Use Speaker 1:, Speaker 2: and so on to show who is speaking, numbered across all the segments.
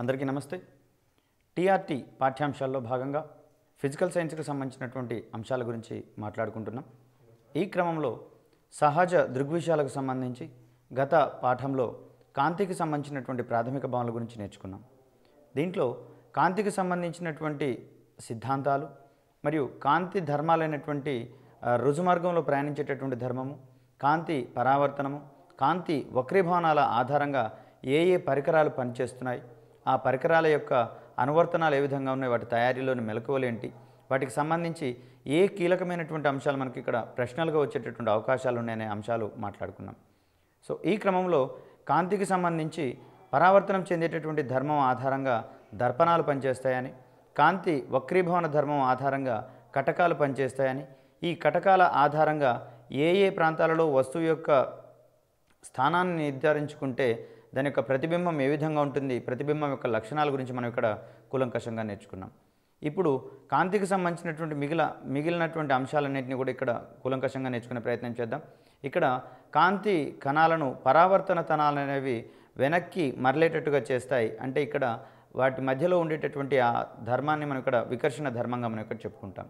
Speaker 1: అందరికీ నమస్తే టీఆర్టీ పాఠ్యాంశాల్లో భాగంగా ఫిజికల్ సైన్స్కి సంబంధించినటువంటి అంశాల గురించి మాట్లాడుకుంటున్నాం ఈ క్రమంలో సహజ దృగ్విషయాలకు సంబంధించి గత పాఠంలో కాంతికి సంబంధించినటువంటి ప్రాథమిక భావనల గురించి నేర్చుకున్నాం దీంట్లో కాంతికి సంబంధించినటువంటి సిద్ధాంతాలు మరియు కాంతి ధర్మాలైనటువంటి రుజుమార్గంలో ప్రయాణించేటటువంటి ధర్మము కాంతి పరావర్తనము కాంతి వక్రీభవనాల ఆధారంగా ఏ ఏ పరికరాలు పనిచేస్తున్నాయి ఆ పరికరాల యొక్క అనువర్తనాలు ఏ విధంగా ఉన్నాయి వాటి తయారీలోని మెలకువలు ఏంటి వాటికి సంబంధించి ఏ కీలకమైనటువంటి అంశాలు మనకి ఇక్కడ ప్రశ్నలుగా వచ్చేటటువంటి అవకాశాలు ఉన్నాయనే అంశాలు మాట్లాడుకున్నాం సో ఈ క్రమంలో కాంతికి సంబంధించి పరావర్తనం చెందేటటువంటి ధర్మం ఆధారంగా దర్పణాలు పనిచేస్తాయని కాంతి వక్రీభవన ధర్మం ఆధారంగా కటకాలు పనిచేస్తాయని ఈ కటకాల ఆధారంగా ఏ ఏ ప్రాంతాలలో వస్తువు యొక్క స్థానాన్ని నిర్ధారించుకుంటే దాని యొక్క ప్రతిబింబం ఏ విధంగా ఉంటుంది ప్రతిబింబం యొక్క లక్షణాల గురించి మనం ఇక్కడ కూలంకషంగా నేర్చుకున్నాం ఇప్పుడు కాంతికి సంబంధించినటువంటి మిగిల మిగిలినటువంటి అంశాలన్నింటినీ కూడా ఇక్కడ కూలంకషంగా నేర్చుకునే ప్రయత్నం చేద్దాం ఇక్కడ కాంతి కణాలను పరావర్తన తనాలు అనేవి వెనక్కి మరలేటట్టుగా చేస్తాయి అంటే ఇక్కడ వాటి మధ్యలో ఉండేటటువంటి ఆ ధర్మాన్ని మనం ఇక్కడ వికర్షణ ధర్మంగా మనం ఇక్కడ చెప్పుకుంటాం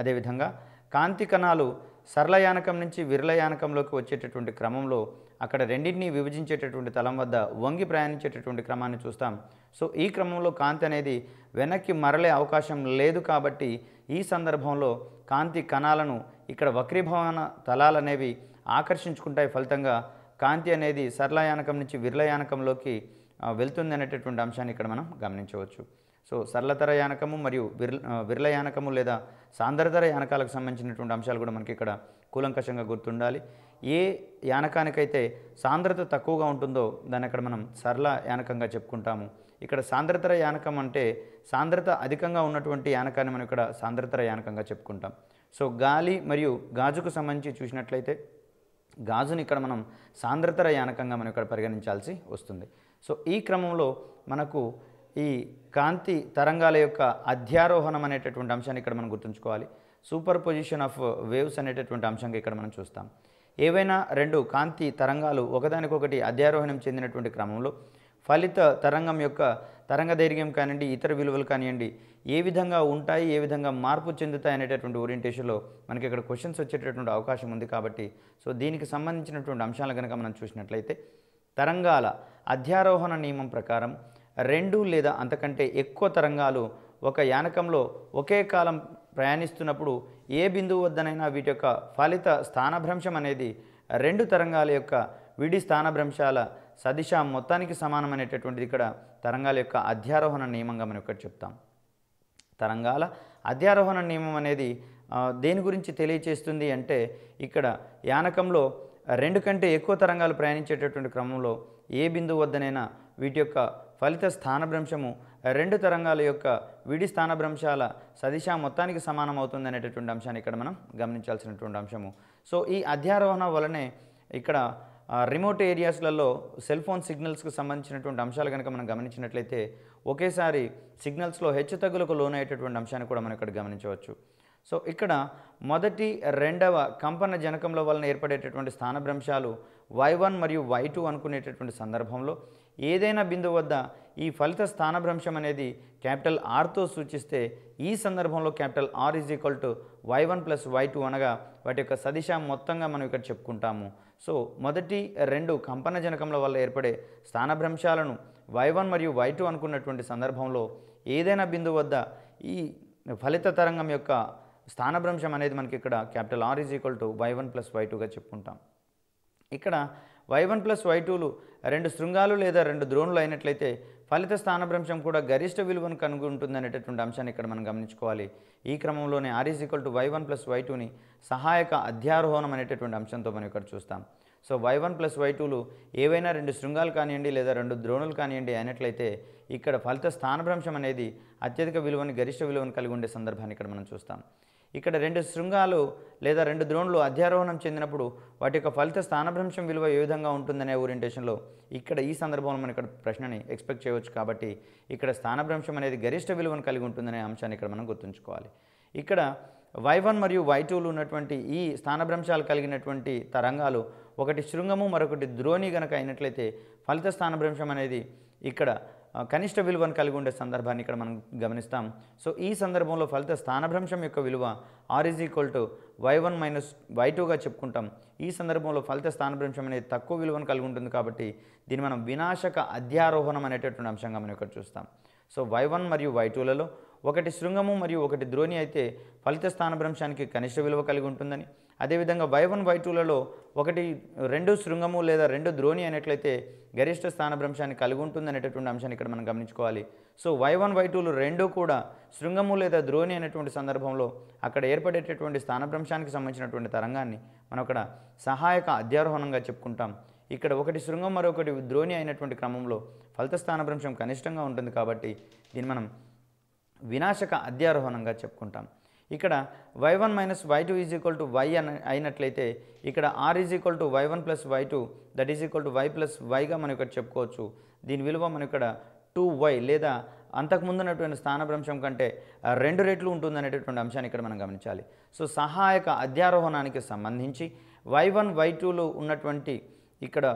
Speaker 1: అదేవిధంగా కాంతి కణాలు సరళయానకం నుంచి విరళయానకంలోకి వచ్చేటటువంటి క్రమంలో అక్కడ రెండింటినీ విభజించేటటువంటి తలం వద్ద వంగి ప్రయాణించేటటువంటి క్రమాన్ని చూస్తాం సో ఈ క్రమంలో కాంతి అనేది వెనక్కి మరలే అవకాశం లేదు కాబట్టి ఈ సందర్భంలో కాంతి కణాలను ఇక్కడ వక్రీభవన తలాలు అనేవి ఆకర్షించుకుంటాయి ఫలితంగా కాంతి అనేది సరళయానకం నుంచి విరళయానకంలోకి వెళ్తుంది అనేటటువంటి అంశాన్ని ఇక్కడ మనం గమనించవచ్చు సో సరళతర యానకము మరియు విర్ల విరల యానకము లేదా సాంద్రతర యానకాలకు సంబంధించినటువంటి అంశాలు కూడా మనకి ఇక్కడ కూలంకషంగా గుర్తుండాలి ఏ యానకానికైతే సాంద్రత తక్కువగా ఉంటుందో దాన్ని అక్కడ మనం సరళ యానకంగా చెప్పుకుంటాము ఇక్కడ సాంద్రతర యానకం అంటే సాంద్రత అధికంగా ఉన్నటువంటి యానకాన్ని మనం ఇక్కడ సాంద్రతర యానకంగా చెప్పుకుంటాం సో గాలి మరియు గాజుకు సంబంధించి చూసినట్లయితే గాజుని ఇక్కడ మనం సాంద్రతర యానకంగా మనం ఇక్కడ పరిగణించాల్సి వస్తుంది సో ఈ క్రమంలో మనకు ఈ కాంతి తరంగాల యొక్క అధ్యారోహణం అనేటటువంటి అంశాన్ని ఇక్కడ మనం గుర్తుంచుకోవాలి సూపర్ పొజిషన్ ఆఫ్ వేవ్స్ అనేటటువంటి అంశంగా ఇక్కడ మనం చూస్తాం ఏవైనా రెండు కాంతి తరంగాలు ఒకదానికొకటి అధ్యారోహణం చెందినటువంటి క్రమంలో ఫలిత తరంగం యొక్క తరంగ దైర్ఘ్యం కానివ్వండి ఇతర విలువలు కానివ్వండి ఏ విధంగా ఉంటాయి ఏ విధంగా మార్పు చెందుతాయి అనేటటువంటి ఓరియంటేషన్లో మనకి ఇక్కడ క్వశ్చన్స్ వచ్చేటటువంటి అవకాశం ఉంది కాబట్టి సో దీనికి సంబంధించినటువంటి అంశాలు కనుక మనం చూసినట్లయితే తరంగాల అధ్యారోహణ నియమం ప్రకారం రెండు లేదా అంతకంటే ఎక్కువ తరంగాలు ఒక యానకంలో ఒకే కాలం ప్రయాణిస్తున్నప్పుడు ఏ బిందువు వద్దనైనా వీటి యొక్క ఫలిత స్థానభ్రంశం అనేది రెండు తరంగాల యొక్క విడి స్థానభ్రంశాల సదిశ మొత్తానికి అనేటటువంటిది ఇక్కడ తరంగాల యొక్క అధ్యారోహణ నియమంగా మనం ఇక్కడ చెప్తాం తరంగాల అధ్యారోహణ నియమం అనేది దేని గురించి తెలియచేస్తుంది అంటే ఇక్కడ యానకంలో రెండు కంటే ఎక్కువ తరంగాలు ప్రయాణించేటటువంటి క్రమంలో ఏ బిందువు వద్దనైనా వీటి యొక్క ఫలిత స్థానభ్రంశము రెండు తరంగాల యొక్క విడి స్థానభ్రంశాల సదిశ మొత్తానికి అవుతుంది అనేటటువంటి అంశాన్ని ఇక్కడ మనం గమనించాల్సినటువంటి అంశము సో ఈ అధ్యారోహణ వలనే ఇక్కడ రిమోట్ ఏరియాస్లలో సెల్ ఫోన్ సిగ్నల్స్కి సంబంధించినటువంటి అంశాలు కనుక మనం గమనించినట్లయితే ఒకేసారి సిగ్నల్స్లో హెచ్చుతగ్గులకు లోనయ్యేటటువంటి అంశాన్ని కూడా మనం ఇక్కడ గమనించవచ్చు సో ఇక్కడ మొదటి రెండవ కంపన జనకంలో వలన ఏర్పడేటటువంటి స్థానభ్రంశాలు వై వన్ మరియు వై టూ అనుకునేటటువంటి సందర్భంలో ఏదైనా బిందువు వద్ద ఈ ఫలిత స్థానభ్రంశం అనేది క్యాపిటల్ ఆర్తో సూచిస్తే ఈ సందర్భంలో capital R is equal to Y one plus Y two అనగా వాటి యొక్క సదిశ మొత్తంగా మనం ఇక్కడ చెప్పుకుంటాము సో మొదటి రెండు కంపనజనకముల వల్ల ఏర్పడే స్థానభ్రంశాలను వై వన్ మరియు వై టూ అనుకున్నటువంటి సందర్భంలో ఏదైనా బిందువు వద్ద ఈ ఫలిత తరంగం యొక్క స్థానభ్రంశం అనేది మనకి ఇక్కడ capital R is equal to Y one plus Y టూగా చెప్పుకుంటాం ఇక్కడ వై వన్ ప్లస్ వై టూలు రెండు శృంగాలు లేదా రెండు ద్రోణులు అయినట్లయితే ఫలిత స్థానభ్రంశం కూడా గరిష్ట విలువను కనుగొంటుందనేటటువంటి అంశాన్ని ఇక్కడ మనం గమనించుకోవాలి ఈ క్రమంలోనే R is equal to Y one plus Y టూని సహాయక అధ్యారోహణం అనేటటువంటి అంశంతో మనం ఇక్కడ చూస్తాం so Y one plus Y టూలు ఏవైనా రెండు శృంగాలు కానివ్వండి లేదా రెండు ద్రోణులు కానివ్వండి అయినట్లయితే ఇక్కడ ఫలిత స్థానభ్రంశం అనేది అత్యధిక విలువని గరిష్ట విలువను కలిగి ఉండే సందర్భాన్ని ఇక్కడ మనం చూస్తాం ఇక్కడ రెండు శృంగాలు లేదా రెండు ద్రోణులు అధ్యారోహణం చెందినప్పుడు వాటి యొక్క ఫలిత స్థానభ్రంశం విలువ ఏ విధంగా ఉంటుందనే ఓరియంటేషన్లో ఇక్కడ ఈ సందర్భంలో మనం ఇక్కడ ప్రశ్నని ఎక్స్పెక్ట్ చేయవచ్చు కాబట్టి ఇక్కడ స్థానభ్రంశం అనేది గరిష్ట విలువను కలిగి ఉంటుందనే అంశాన్ని ఇక్కడ మనం గుర్తుంచుకోవాలి ఇక్కడ వై వన్ మరియు వై టూలు ఉన్నటువంటి ఈ స్థానభ్రంశాలు కలిగినటువంటి తరంగాలు ఒకటి శృంగము మరొకటి ద్రోణి గనక అయినట్లయితే ఫలిత స్థానభ్రంశం అనేది ఇక్కడ కనిష్ట విలువను కలిగి ఉండే సందర్భాన్ని ఇక్కడ మనం గమనిస్తాం సో ఈ సందర్భంలో ఫలిత స్థానభ్రంశం యొక్క విలువ R is equal to Y one minus Y టూగా చెప్పుకుంటాం ఈ సందర్భంలో ఫలిత స్థానభ్రంశం అనేది తక్కువ విలువను కలిగి ఉంటుంది కాబట్టి దీన్ని మనం వినాశక అధ్యారోహణం అనేటటువంటి అంశంగా మనం ఇక్కడ చూస్తాం సో వై వన్ మరియు వై టూలలో ఒకటి శృంగము మరియు ఒకటి ద్రోణి అయితే ఫలిత స్థానభ్రంశానికి కనిష్ట విలువ కలిగి ఉంటుందని అదేవిధంగా వై వన్ వై టూలలో ఒకటి రెండు శృంగము లేదా రెండు ద్రోణి అనేట్లయితే గరిష్ట స్థానభ్రంశాన్ని కలిగి ఉంటుంది అనేటటువంటి అంశాన్ని ఇక్కడ మనం గమనించుకోవాలి సో వై వన్ వై టూలు రెండు కూడా శృంగము లేదా ద్రోణి అనేటువంటి సందర్భంలో అక్కడ ఏర్పడేటటువంటి స్థానభ్రంశానికి సంబంధించినటువంటి తరంగాన్ని మనం అక్కడ సహాయక అధ్యారోహణంగా చెప్పుకుంటాం ఇక్కడ ఒకటి శృంగం మరొకటి ద్రోణి అయినటువంటి క్రమంలో ఫలిత స్థానభ్రంశం కనిష్టంగా ఉంటుంది కాబట్టి దీన్ని మనం వినాశక అధ్యారోహణంగా చెప్పుకుంటాం ఇక్కడ Y one minus Y two is equal to Y అని అయినట్లయితే ఇక్కడ R is equal to Y one plus Y two that is equal to Y plus వైగా మనం ఇక్కడ చెప్పుకోవచ్చు దీని విలువ మనం ఇక్కడ టూ వై లేదా ఉన్నటువంటి స్థానభ్రంశం కంటే రెండు రెట్లు ఉంటుందనేటటువంటి అంశాన్ని ఇక్కడ మనం గమనించాలి సో సహాయక అధ్యారోహణానికి సంబంధించి వై వన్ వై టూలో ఉన్నటువంటి ఇక్కడ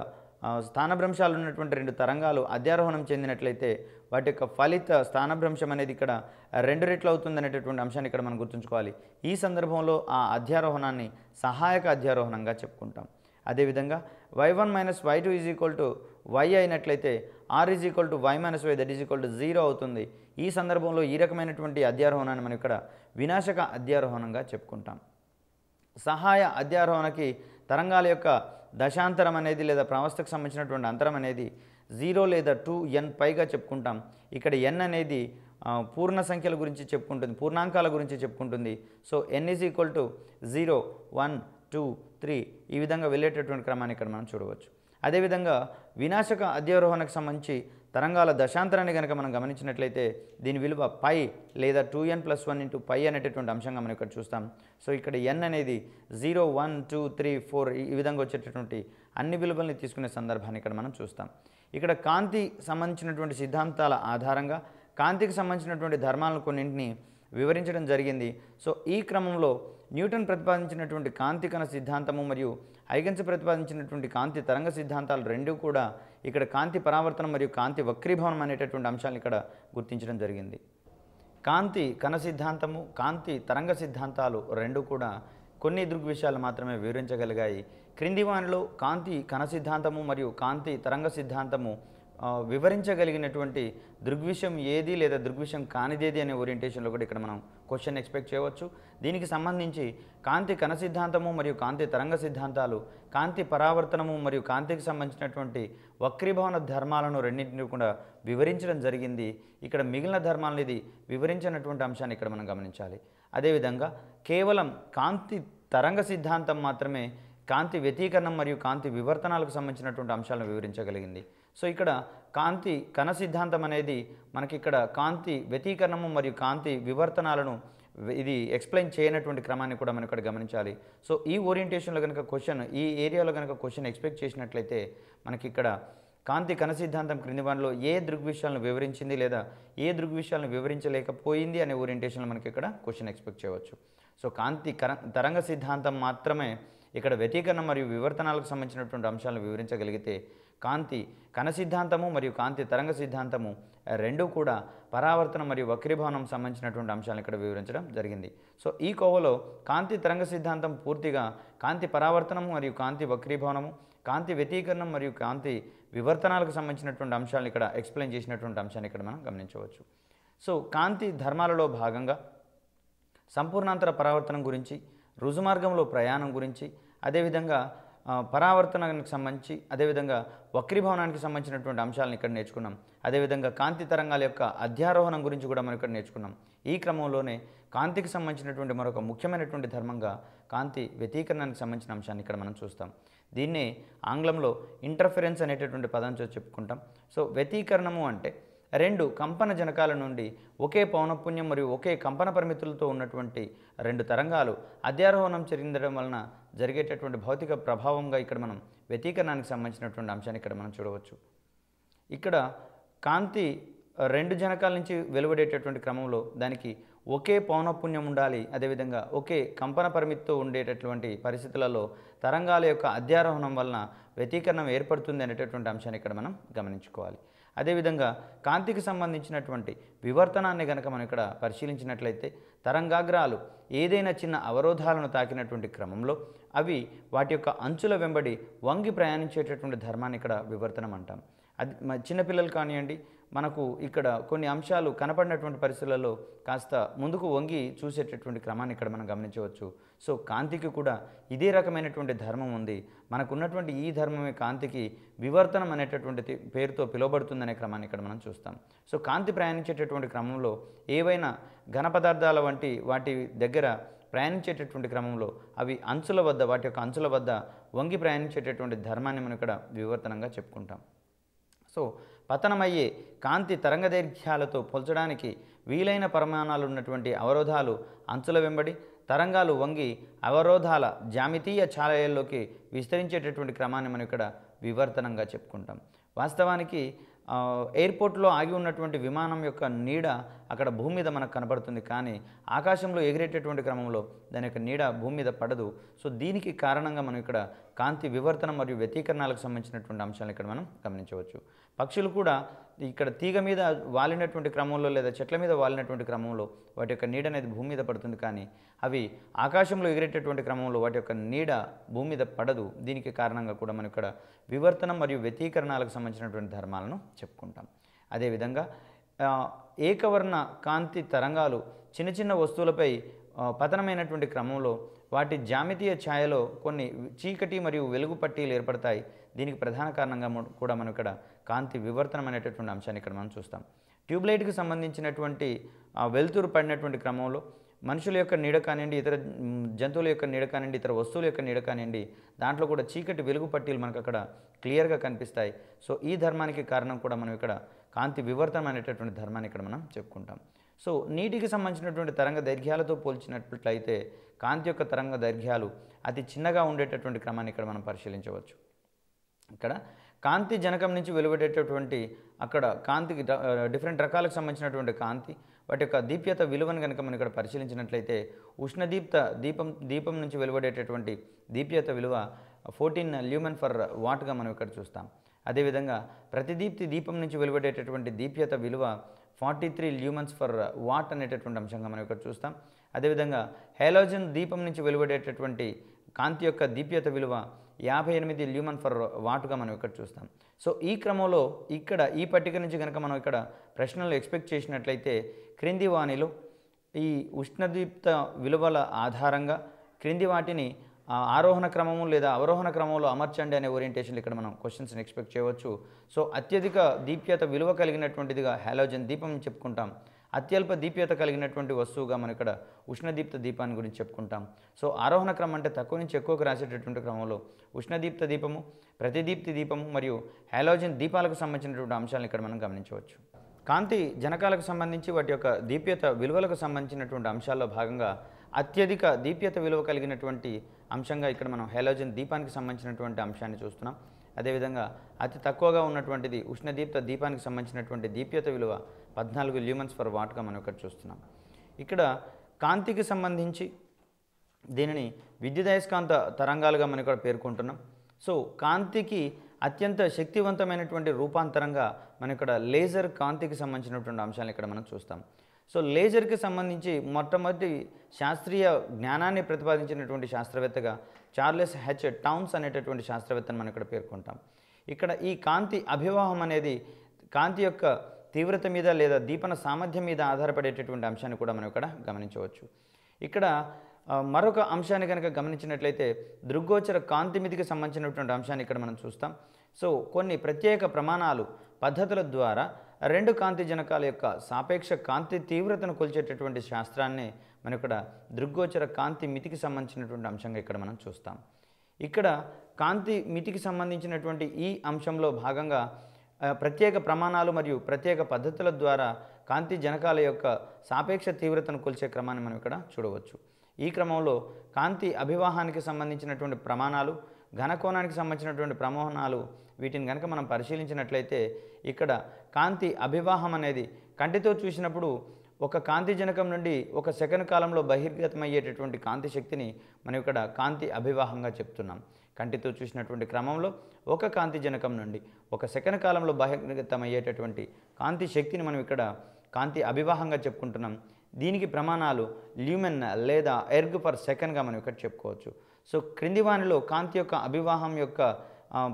Speaker 1: స్థానభ్రంశాలు ఉన్నటువంటి రెండు తరంగాలు అధ్యారోహణం చెందినట్లయితే వాటి యొక్క ఫలిత స్థానభ్రంశం అనేది ఇక్కడ రెండు రెట్లు అవుతుంది అనేటటువంటి అంశాన్ని ఇక్కడ మనం గుర్తుంచుకోవాలి ఈ సందర్భంలో ఆ అధ్యారోహణాన్ని సహాయక అధ్యారోహణంగా చెప్పుకుంటాం అదేవిధంగా Y one minus Y two is equal to Y అయినట్లయితే R is equal to Y minus Y that is equal to zero అవుతుంది ఈ సందర్భంలో ఈ రకమైనటువంటి అధ్యారోహణాన్ని మనం ఇక్కడ వినాశక అధ్యారోహణంగా చెప్పుకుంటాం సహాయ అధ్యారోహణకి తరంగాల యొక్క దశాంతరం అనేది లేదా ప్రవస్థకు సంబంధించినటువంటి అంతరం అనేది జీరో లేదా టూ ఎన్ పైగా చెప్పుకుంటాం ఇక్కడ ఎన్ అనేది పూర్ణ సంఖ్యల గురించి చెప్పుకుంటుంది పూర్ణాంకాల గురించి చెప్పుకుంటుంది so N is equal to zero one two three ఈ విధంగా వెళ్ళేటటువంటి క్రమాన్ని ఇక్కడ మనం చూడవచ్చు అదేవిధంగా వినాశక అధ్యారోహణకు సంబంధించి తరంగాల దశాంతరాన్ని కనుక మనం గమనించినట్లయితే దీని విలువ పై లేదా two N plus one into pi అనేటటువంటి అంశంగా మనం ఇక్కడ చూస్తాం సో ఇక్కడ ఎన్ అనేది zero one two three four ఈ విధంగా వచ్చేటటువంటి అన్ని విలువల్ని తీసుకునే సందర్భాన్ని ఇక్కడ మనం చూస్తాం ఇక్కడ కాంతి సంబంధించినటువంటి సిద్ధాంతాల ఆధారంగా కాంతికి సంబంధించినటువంటి ధర్మాలను కొన్నింటిని వివరించడం జరిగింది సో ఈ క్రమంలో న్యూటన్ ప్రతిపాదించినటువంటి కాంతి కణ సిద్ధాంతము మరియు ఐగన్స్ ప్రతిపాదించినటువంటి కాంతి తరంగ సిద్ధాంతాలు రెండూ కూడా ఇక్కడ కాంతి పరావర్తనం మరియు కాంతి వక్రీభవనం అనేటటువంటి అంశాలను ఇక్కడ గుర్తించడం జరిగింది కాంతి కణ సిద్ధాంతము కాంతి తరంగ సిద్ధాంతాలు రెండు కూడా కొన్ని దృగ్విషయాలు మాత్రమే వివరించగలిగాయి క్రింది వానిలో కాంతి కణ సిద్ధాంతము మరియు కాంతి తరంగ సిద్ధాంతము వివరించగలిగినటువంటి దృగ్విషయం ఏది లేదా దృగ్విషయం కానిదేది అనే ఓరియంటేషన్లో కూడా ఇక్కడ మనం క్వశ్చన్ ఎక్స్పెక్ట్ చేయవచ్చు దీనికి సంబంధించి కాంతి కణ సిద్ధాంతము మరియు కాంతి తరంగ సిద్ధాంతాలు కాంతి పరావర్తనము మరియు కాంతికి సంబంధించినటువంటి వక్రీభవన ధర్మాలను రెండింటినీ కూడా వివరించడం జరిగింది ఇక్కడ మిగిలిన ధర్మాలను ఇది వివరించినటువంటి అంశాన్ని ఇక్కడ మనం గమనించాలి అదేవిధంగా కేవలం కాంతి తరంగ సిద్ధాంతం మాత్రమే కాంతి వ్యతీకరణం మరియు కాంతి వివర్తనాలకు సంబంధించినటువంటి అంశాలను వివరించగలిగింది సో ఇక్కడ కాంతి కణ సిద్ధాంతం అనేది మనకి ఇక్కడ కాంతి వ్యతీకరణము మరియు కాంతి వివర్తనాలను ఇది ఎక్స్ప్లెయిన్ చేయనటువంటి క్రమాన్ని కూడా మనం ఇక్కడ గమనించాలి సో ఈ ఓరియంటేషన్లో కనుక క్వశ్చన్ ఈ ఏరియాలో కనుక క్వశ్చన్ ఎక్స్పెక్ట్ చేసినట్లయితే మనకి ఇక్కడ కాంతి కణ సిద్ధాంతం క్రింది వనలో ఏ దృగ్విషయాలను వివరించింది లేదా ఏ దృగ్విషయాలను వివరించలేకపోయింది అనే ఓరియంటేషన్లో మనకి ఇక్కడ క్వశ్చన్ ఎక్స్పెక్ట్ చేయవచ్చు సో కాంతి కర తరంగ సిద్ధాంతం మాత్రమే ఇక్కడ వ్యతీకరణ మరియు వివర్తనాలకు సంబంధించినటువంటి అంశాలను వివరించగలిగితే కాంతి కణ సిద్ధాంతము మరియు కాంతి తరంగ సిద్ధాంతము రెండూ కూడా పరావర్తన మరియు వక్రీభవనం సంబంధించినటువంటి అంశాలను ఇక్కడ వివరించడం జరిగింది సో ఈ కోవలో కాంతి తరంగ సిద్ధాంతం పూర్తిగా కాంతి పరావర్తనము మరియు కాంతి వక్రీభవనము కాంతి వ్యతీకరణం మరియు కాంతి వివర్తనాలకు సంబంధించినటువంటి అంశాలను ఇక్కడ ఎక్స్ప్లెయిన్ చేసినటువంటి అంశాన్ని ఇక్కడ మనం గమనించవచ్చు సో కాంతి ధర్మాలలో భాగంగా సంపూర్ణాంతర పరావర్తనం గురించి రుజుమార్గంలో ప్రయాణం గురించి అదేవిధంగా పరావర్తనానికి సంబంధించి అదేవిధంగా వక్రీభవనానికి సంబంధించినటువంటి అంశాలను ఇక్కడ నేర్చుకున్నాం అదేవిధంగా కాంతి తరంగాల యొక్క అధ్యారోహణం గురించి కూడా మనం ఇక్కడ నేర్చుకున్నాం ఈ క్రమంలోనే కాంతికి సంబంధించినటువంటి మరొక ముఖ్యమైనటువంటి ధర్మంగా కాంతి వ్యతీకరణానికి సంబంధించిన అంశాన్ని ఇక్కడ మనం చూస్తాం దీన్నే ఆంగ్లంలో ఇంటర్ఫరెన్స్ అనేటటువంటి పదంతో చెప్పుకుంటాం సో వ్యతీకరణము అంటే రెండు కంపన జనకాల నుండి ఒకే పౌనఃపుణ్యం మరియు ఒకే కంపన పరిమితులతో ఉన్నటువంటి రెండు తరంగాలు అధ్యారోహణం చెందడం వలన జరిగేటటువంటి భౌతిక ప్రభావంగా ఇక్కడ మనం వ్యతీకరణానికి సంబంధించినటువంటి అంశాన్ని ఇక్కడ మనం చూడవచ్చు ఇక్కడ కాంతి రెండు జనకాల నుంచి వెలువడేటటువంటి క్రమంలో దానికి ఒకే పౌనఃపుణ్యం ఉండాలి అదేవిధంగా ఒకే కంపన పరిమితితో ఉండేటటువంటి పరిస్థితులలో తరంగాల యొక్క అధ్యారోహణం వలన వ్యతీకరణం ఏర్పడుతుంది అనేటటువంటి అంశాన్ని ఇక్కడ మనం గమనించుకోవాలి అదేవిధంగా కాంతికి సంబంధించినటువంటి వివర్తనాన్ని గనక మనం ఇక్కడ పరిశీలించినట్లయితే తరంగాగ్రాలు ఏదైనా చిన్న అవరోధాలను తాకినటువంటి క్రమంలో అవి వాటి యొక్క అంచుల వెంబడి వంగి ప్రయాణించేటటువంటి ధర్మాన్ని ఇక్కడ వివర్తనం అంటాం అది చిన్నపిల్లలు కానివ్వండి మనకు ఇక్కడ కొన్ని అంశాలు కనపడినటువంటి పరిస్థితులలో కాస్త ముందుకు వంగి చూసేటటువంటి క్రమాన్ని ఇక్కడ మనం గమనించవచ్చు సో కాంతికి కూడా ఇదే రకమైనటువంటి ధర్మం ఉంది మనకున్నటువంటి ఈ ధర్మమే కాంతికి వివర్తనం అనేటటువంటి పేరుతో పిలువబడుతుందనే క్రమాన్ని ఇక్కడ మనం చూస్తాం సో కాంతి ప్రయాణించేటటువంటి క్రమంలో ఏవైనా ఘన పదార్థాల వంటి వాటి దగ్గర ప్రయాణించేటటువంటి క్రమంలో అవి అంచుల వద్ద వాటి యొక్క అంచుల వద్ద వంగి ప్రయాణించేటటువంటి ధర్మాన్ని మనం ఇక్కడ వివర్తనంగా చెప్పుకుంటాం సో పతనమయ్యే కాంతి తరంగదైర్ఘ్యాలతో పోల్చడానికి వీలైన పరిమాణాలు ఉన్నటువంటి అవరోధాలు అంచుల వెంబడి తరంగాలు వంగి అవరోధాల జామితీయ ఛాలయాల్లోకి విస్తరించేటటువంటి క్రమాన్ని మనం ఇక్కడ వివర్తనంగా చెప్పుకుంటాం వాస్తవానికి ఎయిర్పోర్ట్లో ఆగి ఉన్నటువంటి విమానం యొక్క నీడ అక్కడ భూమి మీద మనకు కనబడుతుంది కానీ ఆకాశంలో ఎగిరేటటువంటి క్రమంలో దాని యొక్క నీడ భూమి మీద పడదు సో దీనికి కారణంగా మనం ఇక్కడ కాంతి వివర్తనం మరియు వ్యతీకరణాలకు సంబంధించినటువంటి అంశాలను ఇక్కడ మనం గమనించవచ్చు పక్షులు కూడా ఇక్కడ తీగ మీద వాలినటువంటి క్రమంలో లేదా చెట్ల మీద వాలినటువంటి క్రమంలో వాటి యొక్క నీడ అనేది భూమి మీద పడుతుంది కానీ అవి ఆకాశంలో ఎగిరేటటువంటి క్రమంలో వాటి యొక్క నీడ భూమి మీద పడదు దీనికి కారణంగా కూడా మనం ఇక్కడ వివర్తనం మరియు వ్యతీకరణాలకు సంబంధించినటువంటి ధర్మాలను చెప్పుకుంటాం అదేవిధంగా ఏకవర్ణ కాంతి తరంగాలు చిన్న చిన్న వస్తువులపై పతనమైనటువంటి క్రమంలో వాటి జామితీయ ఛాయలో కొన్ని చీకటి మరియు వెలుగు పట్టీలు ఏర్పడతాయి దీనికి ప్రధాన కారణంగా కూడా మనం ఇక్కడ కాంతి వివర్తనం అనేటటువంటి అంశాన్ని ఇక్కడ మనం చూస్తాం ట్యూబ్లైట్కి సంబంధించినటువంటి వెలుతురు పడినటువంటి క్రమంలో మనుషుల యొక్క నీడ కానివ్వండి ఇతర జంతువుల యొక్క నీడ కానివ్వండి ఇతర వస్తువుల యొక్క నీడ కానివ్వండి దాంట్లో కూడా చీకటి వెలుగు పట్టీలు మనకు అక్కడ క్లియర్గా కనిపిస్తాయి సో ఈ ధర్మానికి కారణం కూడా మనం ఇక్కడ కాంతి వివర్తనం అనేటటువంటి ధర్మాన్ని ఇక్కడ మనం చెప్పుకుంటాం సో నీటికి సంబంధించినటువంటి తరంగ దైర్ఘ్యాలతో పోల్చినట్లయితే కాంతి యొక్క తరంగ దైర్ఘ్యాలు అతి చిన్నగా ఉండేటటువంటి క్రమాన్ని ఇక్కడ మనం పరిశీలించవచ్చు ఇక్కడ కాంతి జనకం నుంచి వెలువడేటటువంటి అక్కడ కాంతికి డిఫరెంట్ రకాలకు సంబంధించినటువంటి కాంతి వాటి యొక్క దీప్యత విలువను కనుక మనం ఇక్కడ పరిశీలించినట్లయితే ఉష్ణదీప్త దీపం దీపం నుంచి వెలువడేటటువంటి దీప్యత విలువ ఫోర్టీన్ ల్యూమెన్ ఫర్ వాట్గా మనం ఇక్కడ చూస్తాం అదేవిధంగా ప్రతిదీప్తి దీపం నుంచి వెలువడేటటువంటి దీప్యత విలువ forty three lumens per watt అనేటటువంటి అంశంగా మనం ఇక్కడ చూస్తాం అదేవిధంగా హైలోజన్ దీపం నుంచి వెలువడేటటువంటి కాంతి యొక్క దీప్యత విలువ యాభై ఎనిమిది ల్యూమన్ ఫర్ వాటుగా మనం ఇక్కడ చూస్తాం సో ఈ క్రమంలో ఇక్కడ ఈ పట్టిక నుంచి కనుక మనం ఇక్కడ ప్రశ్నలు ఎక్స్పెక్ట్ చేసినట్లయితే క్రింది వాణిలో ఈ ఉష్ణదీప్త విలువల ఆధారంగా క్రింది వాటిని ఆరోహణ క్రమము లేదా అవరోహణ క్రమంలో అమర్చండి అనే ఓరియంటేషన్ ఇక్కడ మనం క్వశ్చన్స్ని ఎక్స్పెక్ట్ చేయవచ్చు సో అత్యధిక దీప్యత విలువ కలిగినటువంటిదిగా హాలోజన్ దీపం చెప్పుకుంటాం అత్యల్ప దీప్యత కలిగినటువంటి వస్తువుగా మనం ఇక్కడ ఉష్ణదీప్త దీపాన్ని గురించి చెప్పుకుంటాం సో ఆరోహణ క్రమం అంటే తక్కువ నుంచి ఎక్కువకు రాసేటటువంటి క్రమంలో ఉష్ణదీప్త దీపము ప్రతిదీప్తి దీపము మరియు హాలోజన్ దీపాలకు సంబంధించినటువంటి అంశాలను ఇక్కడ మనం గమనించవచ్చు కాంతి జనకాలకు సంబంధించి వాటి యొక్క దీప్యత విలువలకు సంబంధించినటువంటి అంశాల్లో భాగంగా అత్యధిక దీప్యత విలువ కలిగినటువంటి అంశంగా ఇక్కడ మనం హెలోజన్ దీపానికి సంబంధించినటువంటి అంశాన్ని చూస్తున్నాం అదేవిధంగా అతి తక్కువగా ఉన్నటువంటిది ఉష్ణదీప్త దీపానికి సంబంధించినటువంటి దీప్యత విలువ పద్నాలుగు ల్యూమన్స్ పర్ వాట్గా మనం ఇక్కడ చూస్తున్నాం ఇక్కడ కాంతికి సంబంధించి దీనిని విద్యుదయస్కాంత తరంగాలుగా మనం ఇక్కడ పేర్కొంటున్నాం సో కాంతికి అత్యంత శక్తివంతమైనటువంటి రూపాంతరంగా మనం ఇక్కడ లేజర్ కాంతికి సంబంధించినటువంటి అంశాలను ఇక్కడ మనం చూస్తాం సో లేజర్కి సంబంధించి మొట్టమొదటి శాస్త్రీయ జ్ఞానాన్ని ప్రతిపాదించినటువంటి శాస్త్రవేత్తగా చార్లెస్ హెచ్ టౌన్స్ అనేటటువంటి శాస్త్రవేత్తను మనం ఇక్కడ పేర్కొంటాం ఇక్కడ ఈ కాంతి అభివాహం అనేది కాంతి యొక్క తీవ్రత మీద లేదా దీపన సామర్థ్యం మీద ఆధారపడేటటువంటి అంశాన్ని కూడా మనం ఇక్కడ గమనించవచ్చు ఇక్కడ మరొక అంశాన్ని కనుక గమనించినట్లయితే దృగ్గోచర కాంతి మీదకి సంబంధించినటువంటి అంశాన్ని ఇక్కడ మనం చూస్తాం సో కొన్ని ప్రత్యేక ప్రమాణాలు పద్ధతుల ద్వారా రెండు కాంతి జనకాల యొక్క సాపేక్ష కాంతి తీవ్రతను కొలిచేటటువంటి శాస్త్రాన్ని మనం ఇక్కడ దృగ్గోచర కాంతి మితికి సంబంధించినటువంటి అంశంగా ఇక్కడ మనం చూస్తాం ఇక్కడ కాంతి మితికి సంబంధించినటువంటి ఈ అంశంలో భాగంగా ప్రత్యేక ప్రమాణాలు మరియు ప్రత్యేక పద్ధతుల ద్వారా కాంతి జనకాల యొక్క సాపేక్ష తీవ్రతను కొలిచే క్రమాన్ని మనం ఇక్కడ చూడవచ్చు ఈ క్రమంలో కాంతి అభివాహానికి సంబంధించినటువంటి ప్రమాణాలు ఘనకోణానికి సంబంధించినటువంటి ప్రమోహనాలు వీటిని కనుక మనం పరిశీలించినట్లయితే ఇక్కడ కాంతి అభివాహం అనేది కంటితో చూసినప్పుడు ఒక కాంతి జనకం నుండి ఒక సెకండ్ కాలంలో బహిర్గతమయ్యేటటువంటి కాంతి శక్తిని మనం ఇక్కడ కాంతి అభివాహంగా చెప్తున్నాం కంటితో చూసినటువంటి క్రమంలో ఒక కాంతి జనకం నుండి ఒక సెకండ్ కాలంలో బహిర్గతమయ్యేటటువంటి కాంతి శక్తిని మనం ఇక్కడ కాంతి అభివాహంగా చెప్పుకుంటున్నాం దీనికి ప్రమాణాలు ల్యూమెన్ లేదా ఎర్గ్ పర్ సెకండ్గా మనం ఇక్కడ చెప్పుకోవచ్చు సో క్రింది వానిలో కాంతి యొక్క అభివాహం యొక్క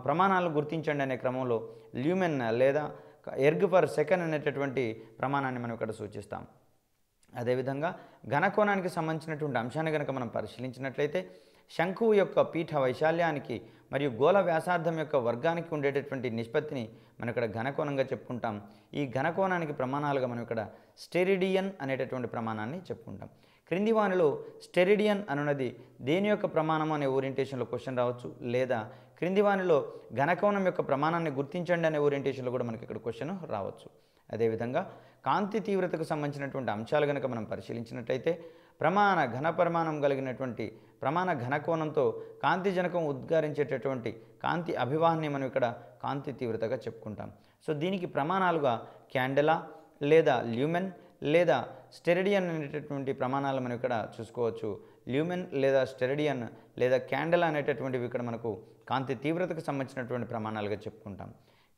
Speaker 1: ప్రమాణాలు గుర్తించండి అనే క్రమంలో ల్యూమెన్ లేదా ఎర్గ్ పర్ సెకండ్ అనేటటువంటి ప్రమాణాన్ని మనం ఇక్కడ సూచిస్తాం అదేవిధంగా ఘనకోణానికి సంబంధించినటువంటి అంశాన్ని కనుక మనం పరిశీలించినట్లయితే శంకువు యొక్క పీఠ వైశాల్యానికి మరియు గోళ వ్యాసార్థం యొక్క వర్గానికి ఉండేటటువంటి నిష్పత్తిని మనం ఇక్కడ ఘనకోణంగా చెప్పుకుంటాం ఈ ఘనకోణానికి ప్రమాణాలుగా మనం ఇక్కడ స్టెరిడియన్ అనేటటువంటి ప్రమాణాన్ని చెప్పుకుంటాం క్రింది వానిలో స్టెరిడియన్ అనున్నది దేని యొక్క ప్రమాణం అనే ఓరియంటేషన్లో క్వశ్చన్ రావచ్చు లేదా క్రింది వానిలో ఘనకోణం యొక్క ప్రమాణాన్ని గుర్తించండి అనే ఓరియంటేషన్లో కూడా మనకి ఇక్కడ క్వశ్చన్ రావచ్చు అదేవిధంగా కాంతి తీవ్రతకు సంబంధించినటువంటి అంశాలు కనుక మనం పరిశీలించినట్టయితే ప్రమాణ ఘన ప్రమాణం కలిగినటువంటి ప్రమాణ ఘనకోణంతో కాంతి జనకం ఉద్గారించేటటువంటి కాంతి అభివాహాన్ని మనం ఇక్కడ కాంతి తీవ్రతగా చెప్పుకుంటాం సో దీనికి ప్రమాణాలుగా క్యాండెలా లేదా ల్యూమెన్ లేదా స్టెరిడియన్ అనేటటువంటి ప్రమాణాలు మనం ఇక్కడ చూసుకోవచ్చు ల్యూమెన్ లేదా స్టెరిడియన్ లేదా క్యాండెలా అనేటటువంటివి ఇక్కడ మనకు కాంతి తీవ్రతకు సంబంధించినటువంటి ప్రమాణాలుగా చెప్పుకుంటాం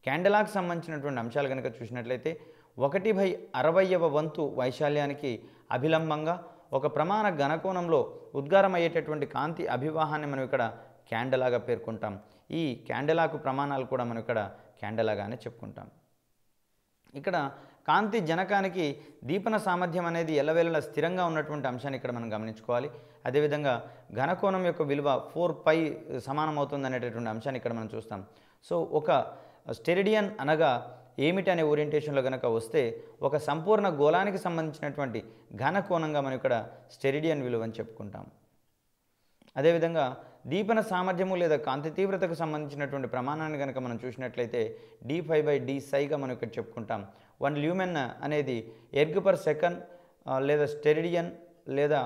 Speaker 1: క్యాండలాకు సంబంధించినటువంటి అంశాలు కనుక చూసినట్లయితే ఒకటి బై అరవయవ వంతు వైశాల్యానికి అభిలంబంగా ఒక ప్రమాణ ఘనకోణంలో ఉద్గారం అయ్యేటటువంటి కాంతి అభివాహాన్ని మనం ఇక్కడ క్యాండలాగా పేర్కొంటాం ఈ క్యాండలాకు ప్రమాణాలు కూడా మనం ఇక్కడ క్యాండలాగానే చెప్పుకుంటాం ఇక్కడ కాంతి జనకానికి దీపన సామర్థ్యం అనేది ఎల్లవేళలా స్థిరంగా ఉన్నటువంటి అంశాన్ని ఇక్కడ మనం గమనించుకోవాలి అదేవిధంగా ఘనకోణం యొక్క విలువ ఫోర్ పై సమానమవుతుంది అనేటటువంటి అంశాన్ని ఇక్కడ మనం చూస్తాం సో ఒక స్టెరిడియన్ అనగా ఏమిటి అనే ఓరియంటేషన్లో కనుక వస్తే ఒక సంపూర్ణ గోళానికి సంబంధించినటువంటి ఘనకోణంగా మనం ఇక్కడ స్టెరిడియన్ విలువ అని చెప్పుకుంటాం అదేవిధంగా దీపన సామర్థ్యము లేదా కాంతి తీవ్రతకు సంబంధించినటువంటి ప్రమాణాన్ని కనుక మనం చూసినట్లయితే డి ఫైవ్ బై డి సైగా మనం ఇక్కడ చెప్పుకుంటాం వన్ ల్యూమెన్ అనేది ఎర్గ్ పర్ సెకండ్ లేదా స్టెరిడియన్ లేదా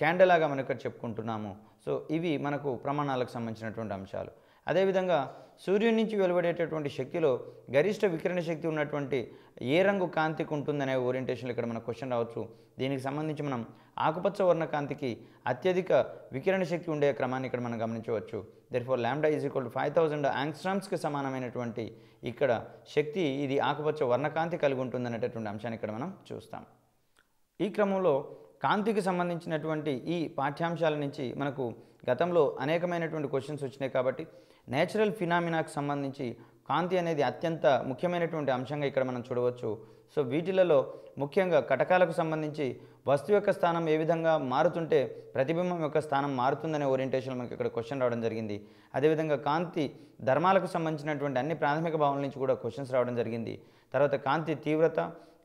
Speaker 1: క్యాండలాగా మనం ఇక్కడ చెప్పుకుంటున్నాము సో ఇవి మనకు ప్రమాణాలకు సంబంధించినటువంటి అంశాలు అదేవిధంగా సూర్యుడి నుంచి వెలువడేటటువంటి శక్తిలో గరిష్ట వికిరణ శక్తి ఉన్నటువంటి ఏ రంగు కాంతికి ఉంటుందనే ఓరియంటేషన్లో ఇక్కడ మన క్వశ్చన్ రావచ్చు దీనికి సంబంధించి మనం ఆకుపచ్చ వర్ణ కాంతికి అత్యధిక వికిరణ శక్తి ఉండే క్రమాన్ని ఇక్కడ మనం గమనించవచ్చు for lambda is equal to five thousand యాంగ్స్ట్రామ్స్కి సమానమైనటువంటి ఇక్కడ శక్తి ఇది ఆకుపచ్చ వర్ణకాంతి కలిగి ఉంటుంది అనేటటువంటి అంశాన్ని ఇక్కడ మనం చూస్తాం ఈ క్రమంలో కాంతికి సంబంధించినటువంటి ఈ పాఠ్యాంశాల నుంచి మనకు గతంలో అనేకమైనటువంటి క్వశ్చన్స్ వచ్చినాయి కాబట్టి నేచురల్ ఫినామినాకు సంబంధించి కాంతి అనేది అత్యంత ముఖ్యమైనటువంటి అంశంగా ఇక్కడ మనం చూడవచ్చు సో వీటిలలో ముఖ్యంగా కటకాలకు సంబంధించి వస్తువు యొక్క స్థానం ఏ విధంగా మారుతుంటే ప్రతిబింబం యొక్క స్థానం మారుతుందనే ఓరియంటేషన్ మనకి ఇక్కడ క్వశ్చన్ రావడం జరిగింది అదేవిధంగా కాంతి ధర్మాలకు సంబంధించినటువంటి అన్ని ప్రాథమిక భావనల నుంచి కూడా క్వశ్చన్స్ రావడం జరిగింది తర్వాత కాంతి తీవ్రత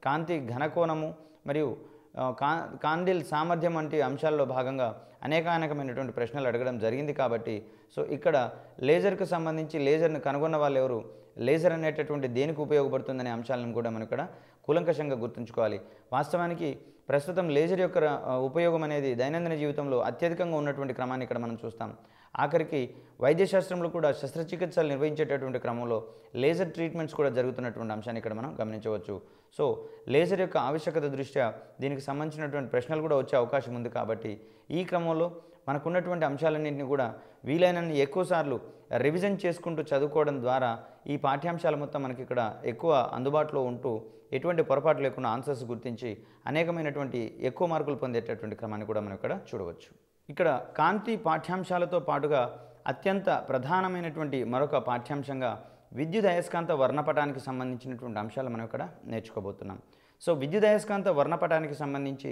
Speaker 1: కాంతి ఘనకోణము మరియు కాందిల్ సామర్థ్యం వంటి అంశాల్లో భాగంగా అనేకానేకమైనటువంటి ప్రశ్నలు అడగడం జరిగింది కాబట్టి సో ఇక్కడ లేజర్కు సంబంధించి లేజర్ను కనుగొన్న వాళ్ళు ఎవరు లేజర్ అనేటటువంటి దేనికి ఉపయోగపడుతుందనే అంశాలను కూడా మనం ఇక్కడ కూలంకషంగా గుర్తుంచుకోవాలి వాస్తవానికి ప్రస్తుతం లేజర్ యొక్క ఉపయోగం అనేది దైనందిన జీవితంలో అత్యధికంగా ఉన్నటువంటి క్రమాన్ని ఇక్కడ మనం చూస్తాం ఆఖరికి వైద్యశాస్త్రంలో కూడా శస్త్రచికిత్సలు నిర్వహించేటటువంటి క్రమంలో లేజర్ ట్రీట్మెంట్స్ కూడా జరుగుతున్నటువంటి అంశాన్ని ఇక్కడ మనం గమనించవచ్చు సో లేజర్ యొక్క ఆవశ్యకత దృష్ట్యా దీనికి సంబంధించినటువంటి ప్రశ్నలు కూడా వచ్చే అవకాశం ఉంది కాబట్టి ఈ క్రమంలో మనకున్నటువంటి అంశాలన్నింటినీ కూడా వీలైనన్ని ఎక్కువసార్లు రివిజన్ చేసుకుంటూ చదువుకోవడం ద్వారా ఈ పాఠ్యాంశాలు మొత్తం మనకి ఇక్కడ ఎక్కువ అందుబాటులో ఉంటూ ఎటువంటి పొరపాటు లేకుండా ఆన్సర్స్ గుర్తించి అనేకమైనటువంటి ఎక్కువ మార్కులు పొందేటటువంటి క్రమాన్ని కూడా మనం ఇక్కడ చూడవచ్చు ఇక్కడ కాంతి పాఠ్యాంశాలతో పాటుగా అత్యంత ప్రధానమైనటువంటి మరొక పాఠ్యాంశంగా అయస్కాంత వర్ణపటానికి సంబంధించినటువంటి అంశాలు మనం ఇక్కడ నేర్చుకోబోతున్నాం సో విద్యుదయస్కాంత వర్ణపటానికి సంబంధించి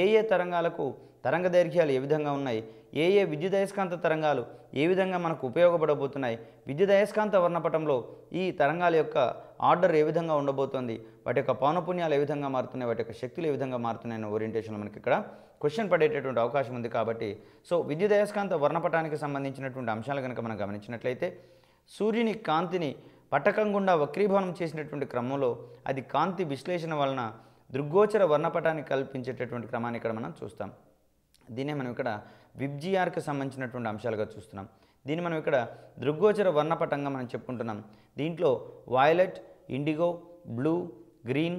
Speaker 1: ఏ ఏ తరంగాలకు తరంగ దైర్ఘ్యాలు ఏ విధంగా ఉన్నాయి ఏ ఏ విద్యుదయస్కాంత తరంగాలు ఏ విధంగా మనకు ఉపయోగపడబోతున్నాయి అయస్కాంత వర్ణపటంలో ఈ తరంగాల యొక్క ఆర్డర్ ఏ విధంగా ఉండబోతోంది వాటి యొక్క పౌనపుణ్యాలు ఏ విధంగా మారుతున్నాయి వాటి యొక్క శక్తులు ఏ విధంగా మారుతున్నాయని ఓరియంటేషన్ మనకి ఇక్కడ క్వశ్చన్ పడేటటువంటి అవకాశం ఉంది కాబట్టి సో విద్యుదయస్కాంత వర్ణపటానికి సంబంధించినటువంటి అంశాలు కనుక మనం గమనించినట్లయితే సూర్యుని కాంతిని పటకం గుండా వక్రీభవనం చేసినటువంటి క్రమంలో అది కాంతి విశ్లేషణ వలన దృగ్గోచర వర్ణపటాన్ని కల్పించేటటువంటి క్రమాన్ని ఇక్కడ మనం చూస్తాం దీనే మనం ఇక్కడ విబ్జిఆర్కి సంబంధించినటువంటి అంశాలుగా చూస్తున్నాం దీన్ని మనం ఇక్కడ దృగ్గోచర వర్ణపటంగా మనం చెప్పుకుంటున్నాం దీంట్లో violet indigo blue green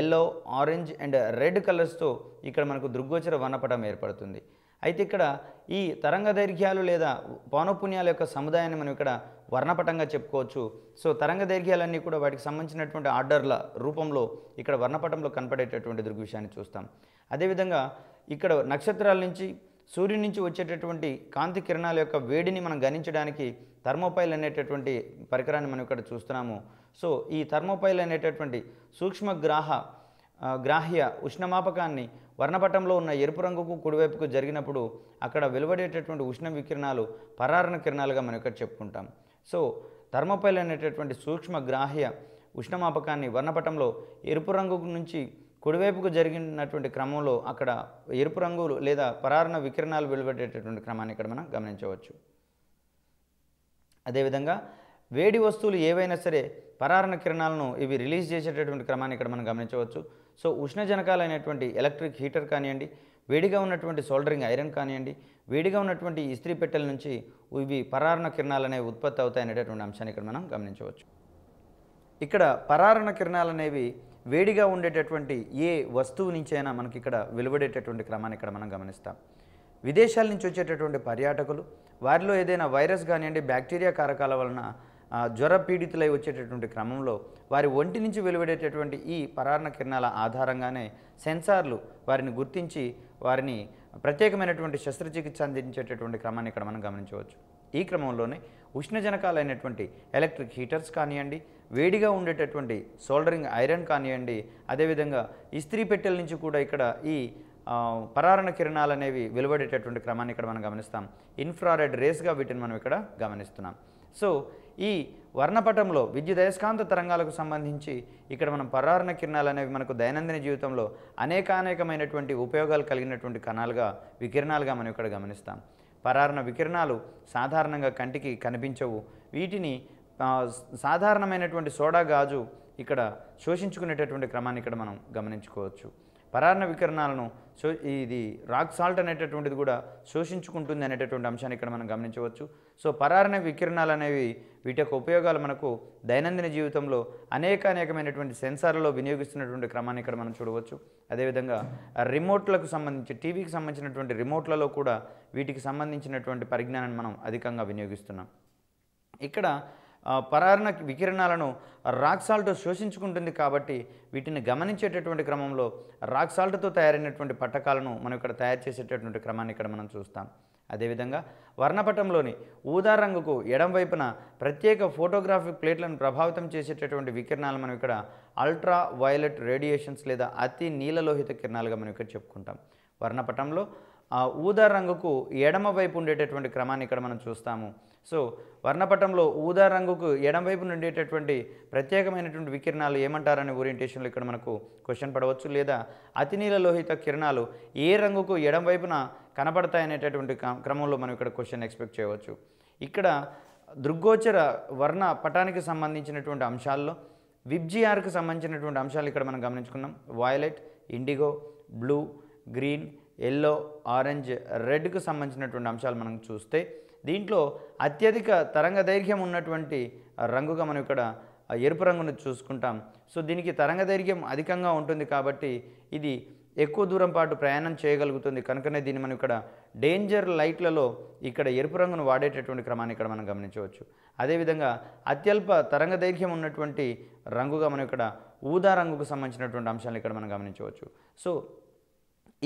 Speaker 1: yellow orange and red కలర్స్తో ఇక్కడ మనకు దృగ్గోచర వర్ణపటం ఏర్పడుతుంది అయితే ఇక్కడ ఈ తరంగ దైర్ఘ్యాలు లేదా పౌనపుణ్యాల యొక్క సముదాయాన్ని మనం ఇక్కడ వర్ణపటంగా చెప్పుకోవచ్చు సో తరంగ దైర్ఘ్యాలన్నీ కూడా వాటికి సంబంధించినటువంటి ఆర్డర్ల రూపంలో ఇక్కడ వర్ణపటంలో కనపడేటటువంటి దృగ్విషయాన్ని చూస్తాం అదేవిధంగా ఇక్కడ నక్షత్రాల నుంచి సూర్యుడి నుంచి వచ్చేటటువంటి కాంతి కిరణాల యొక్క వేడిని మనం గణించడానికి థర్మోపైల్ అనేటటువంటి పరికరాన్ని మనం ఇక్కడ చూస్తున్నాము సో ఈ థర్మోపైల్ అనేటటువంటి సూక్ష్మ గ్రాహ గ్రాహ్య ఉష్ణమాపకాన్ని వర్ణపటంలో ఉన్న ఎరుపు రంగుకు కుడివైపుకు జరిగినప్పుడు అక్కడ వెలువడేటటువంటి ఉష్ణ వికిరణాలు పరారణ కిరణాలుగా మనం ఇక్కడ చెప్పుకుంటాం సో థర్మోపైల్ అనేటటువంటి సూక్ష్మ గ్రాహ్య ఉష్ణమాపకాన్ని వర్ణపటంలో ఎరుపు రంగు నుంచి కుడివైపుకు జరిగినటువంటి క్రమంలో అక్కడ ఎరుపు రంగులు లేదా పరారణ వికిరణాలు వెలువడేటటువంటి క్రమాన్ని ఇక్కడ మనం గమనించవచ్చు అదేవిధంగా వేడి వస్తువులు ఏవైనా సరే పరారణ కిరణాలను ఇవి రిలీజ్ చేసేటటువంటి క్రమాన్ని ఇక్కడ మనం గమనించవచ్చు సో ఉష్ణజనకాలు అనేటువంటి ఎలక్ట్రిక్ హీటర్ కానివ్వండి వేడిగా ఉన్నటువంటి సోల్డరింగ్ ఐరన్ కానివ్వండి వేడిగా ఉన్నటువంటి ఇస్త్రీ పెట్టెల నుంచి ఇవి పరారణ కిరణాలు అనేవి ఉత్పత్తి అవుతాయి అనేటటువంటి అంశాన్ని ఇక్కడ మనం గమనించవచ్చు ఇక్కడ పరారణ కిరణాలు అనేవి వేడిగా ఉండేటటువంటి ఏ వస్తువు నుంచైనా మనకి ఇక్కడ వెలువడేటటువంటి క్రమాన్ని ఇక్కడ మనం గమనిస్తాం విదేశాల నుంచి వచ్చేటటువంటి పర్యాటకులు వారిలో ఏదైనా వైరస్ కానివ్వండి బ్యాక్టీరియా కారకాల వలన జ్వర పీడితులై వచ్చేటటువంటి క్రమంలో వారి ఒంటి నుంచి వెలువడేటటువంటి ఈ పరారణ కిరణాల ఆధారంగానే సెన్సార్లు వారిని గుర్తించి వారిని ప్రత్యేకమైనటువంటి శస్త్రచికిత్స అందించేటటువంటి క్రమాన్ని ఇక్కడ మనం గమనించవచ్చు ఈ క్రమంలోనే ఉష్ణజనకాలైనటువంటి ఎలక్ట్రిక్ హీటర్స్ కానివ్వండి వేడిగా ఉండేటటువంటి సోల్డరింగ్ ఐరన్ కానివ్వండి అదేవిధంగా ఇస్త్రీ పెట్టెల నుంచి కూడా ఇక్కడ ఈ పరారణ కిరణాలు అనేవి వెలువడేటటువంటి క్రమాన్ని ఇక్కడ మనం గమనిస్తాం ఇన్ఫ్రారెడ్ రేస్గా వీటిని మనం ఇక్కడ గమనిస్తున్నాం సో ఈ వర్ణపటంలో అయస్కాంత తరంగాలకు సంబంధించి ఇక్కడ మనం పరారణ కిరణాలు అనేవి మనకు దైనందిన జీవితంలో అనేకానేకమైనటువంటి ఉపయోగాలు కలిగినటువంటి కణాలుగా వికిరణాలుగా మనం ఇక్కడ గమనిస్తాం పరారణ వికిరణాలు సాధారణంగా కంటికి కనిపించవు వీటిని సాధారణమైనటువంటి సోడా గాజు ఇక్కడ శోషించుకునేటటువంటి క్రమాన్ని ఇక్కడ మనం గమనించుకోవచ్చు పరాన్న వికరణాలను సో ఇది రాక్ సాల్ట్ అనేటటువంటిది కూడా శోషించుకుంటుంది అనేటటువంటి అంశాన్ని ఇక్కడ మనం గమనించవచ్చు సో పరారణ వికిరణాలు అనేవి వీటి యొక్క ఉపయోగాలు మనకు దైనందిన జీవితంలో అనేక అనేకమైనటువంటి సెన్సార్లలో వినియోగిస్తున్నటువంటి క్రమాన్ని ఇక్కడ మనం చూడవచ్చు అదేవిధంగా రిమోట్లకు సంబంధించి టీవీకి సంబంధించినటువంటి రిమోట్లలో కూడా వీటికి సంబంధించినటువంటి పరిజ్ఞానాన్ని మనం అధికంగా వినియోగిస్తున్నాం ఇక్కడ పరారణ వికిరణాలను రాక్ సాల్ట్ శోషించుకుంటుంది కాబట్టి వీటిని గమనించేటటువంటి క్రమంలో రాక్ సాల్ట్తో తయారైనటువంటి పట్టకాలను మనం ఇక్కడ తయారు చేసేటటువంటి క్రమాన్ని ఇక్కడ మనం చూస్తాం అదేవిధంగా వర్ణపటంలోని ఊదా రంగుకు వైపున ప్రత్యేక ఫోటోగ్రాఫిక్ ప్లేట్లను ప్రభావితం చేసేటటువంటి వికిరణాలు మనం ఇక్కడ అల్ట్రా వైలెట్ రేడియేషన్స్ లేదా అతి నీలలోహిత కిరణాలుగా మనం ఇక్కడ చెప్పుకుంటాం వర్ణపటంలో ఊదా రంగుకు ఎడమ వైపు ఉండేటటువంటి క్రమాన్ని ఇక్కడ మనం చూస్తాము సో వర్ణపటంలో ఊదా రంగుకు ఎడంవైపు నుండేటటువంటి ప్రత్యేకమైనటువంటి వికిరణాలు ఏమంటారనే ఓరియంటేషన్లో ఇక్కడ మనకు క్వశ్చన్ పడవచ్చు లేదా అతినీల లోహిత కిరణాలు ఏ రంగుకు ఎడంవైపున కనపడతాయనేటటువంటి క్రమంలో మనం ఇక్కడ క్వశ్చన్ ఎక్స్పెక్ట్ చేయవచ్చు ఇక్కడ దృగ్గోచర వర్ణ పటానికి సంబంధించినటువంటి అంశాల్లో విబ్జిఆర్కు సంబంధించినటువంటి అంశాలు ఇక్కడ మనం గమనించుకున్నాం violet indigo blue green yellow orange రెడ్కు సంబంధించినటువంటి అంశాలు మనం చూస్తే దీంట్లో అత్యధిక తరంగ దైర్ఘ్యం ఉన్నటువంటి రంగుగా మనం ఇక్కడ ఎరుపు రంగును చూసుకుంటాం సో దీనికి తరంగ దైర్ఘ్యం అధికంగా ఉంటుంది కాబట్టి ఇది ఎక్కువ దూరం పాటు ప్రయాణం చేయగలుగుతుంది కనుకనే దీన్ని మనం ఇక్కడ డేంజర్ లైట్లలో ఇక్కడ ఎరుపు రంగును వాడేటటువంటి క్రమాన్ని ఇక్కడ మనం గమనించవచ్చు అదేవిధంగా అత్యల్ప తరంగ దైర్ఘ్యం ఉన్నటువంటి రంగుగా మనం ఇక్కడ ఊదా రంగుకు సంబంధించినటువంటి అంశాలను ఇక్కడ మనం గమనించవచ్చు సో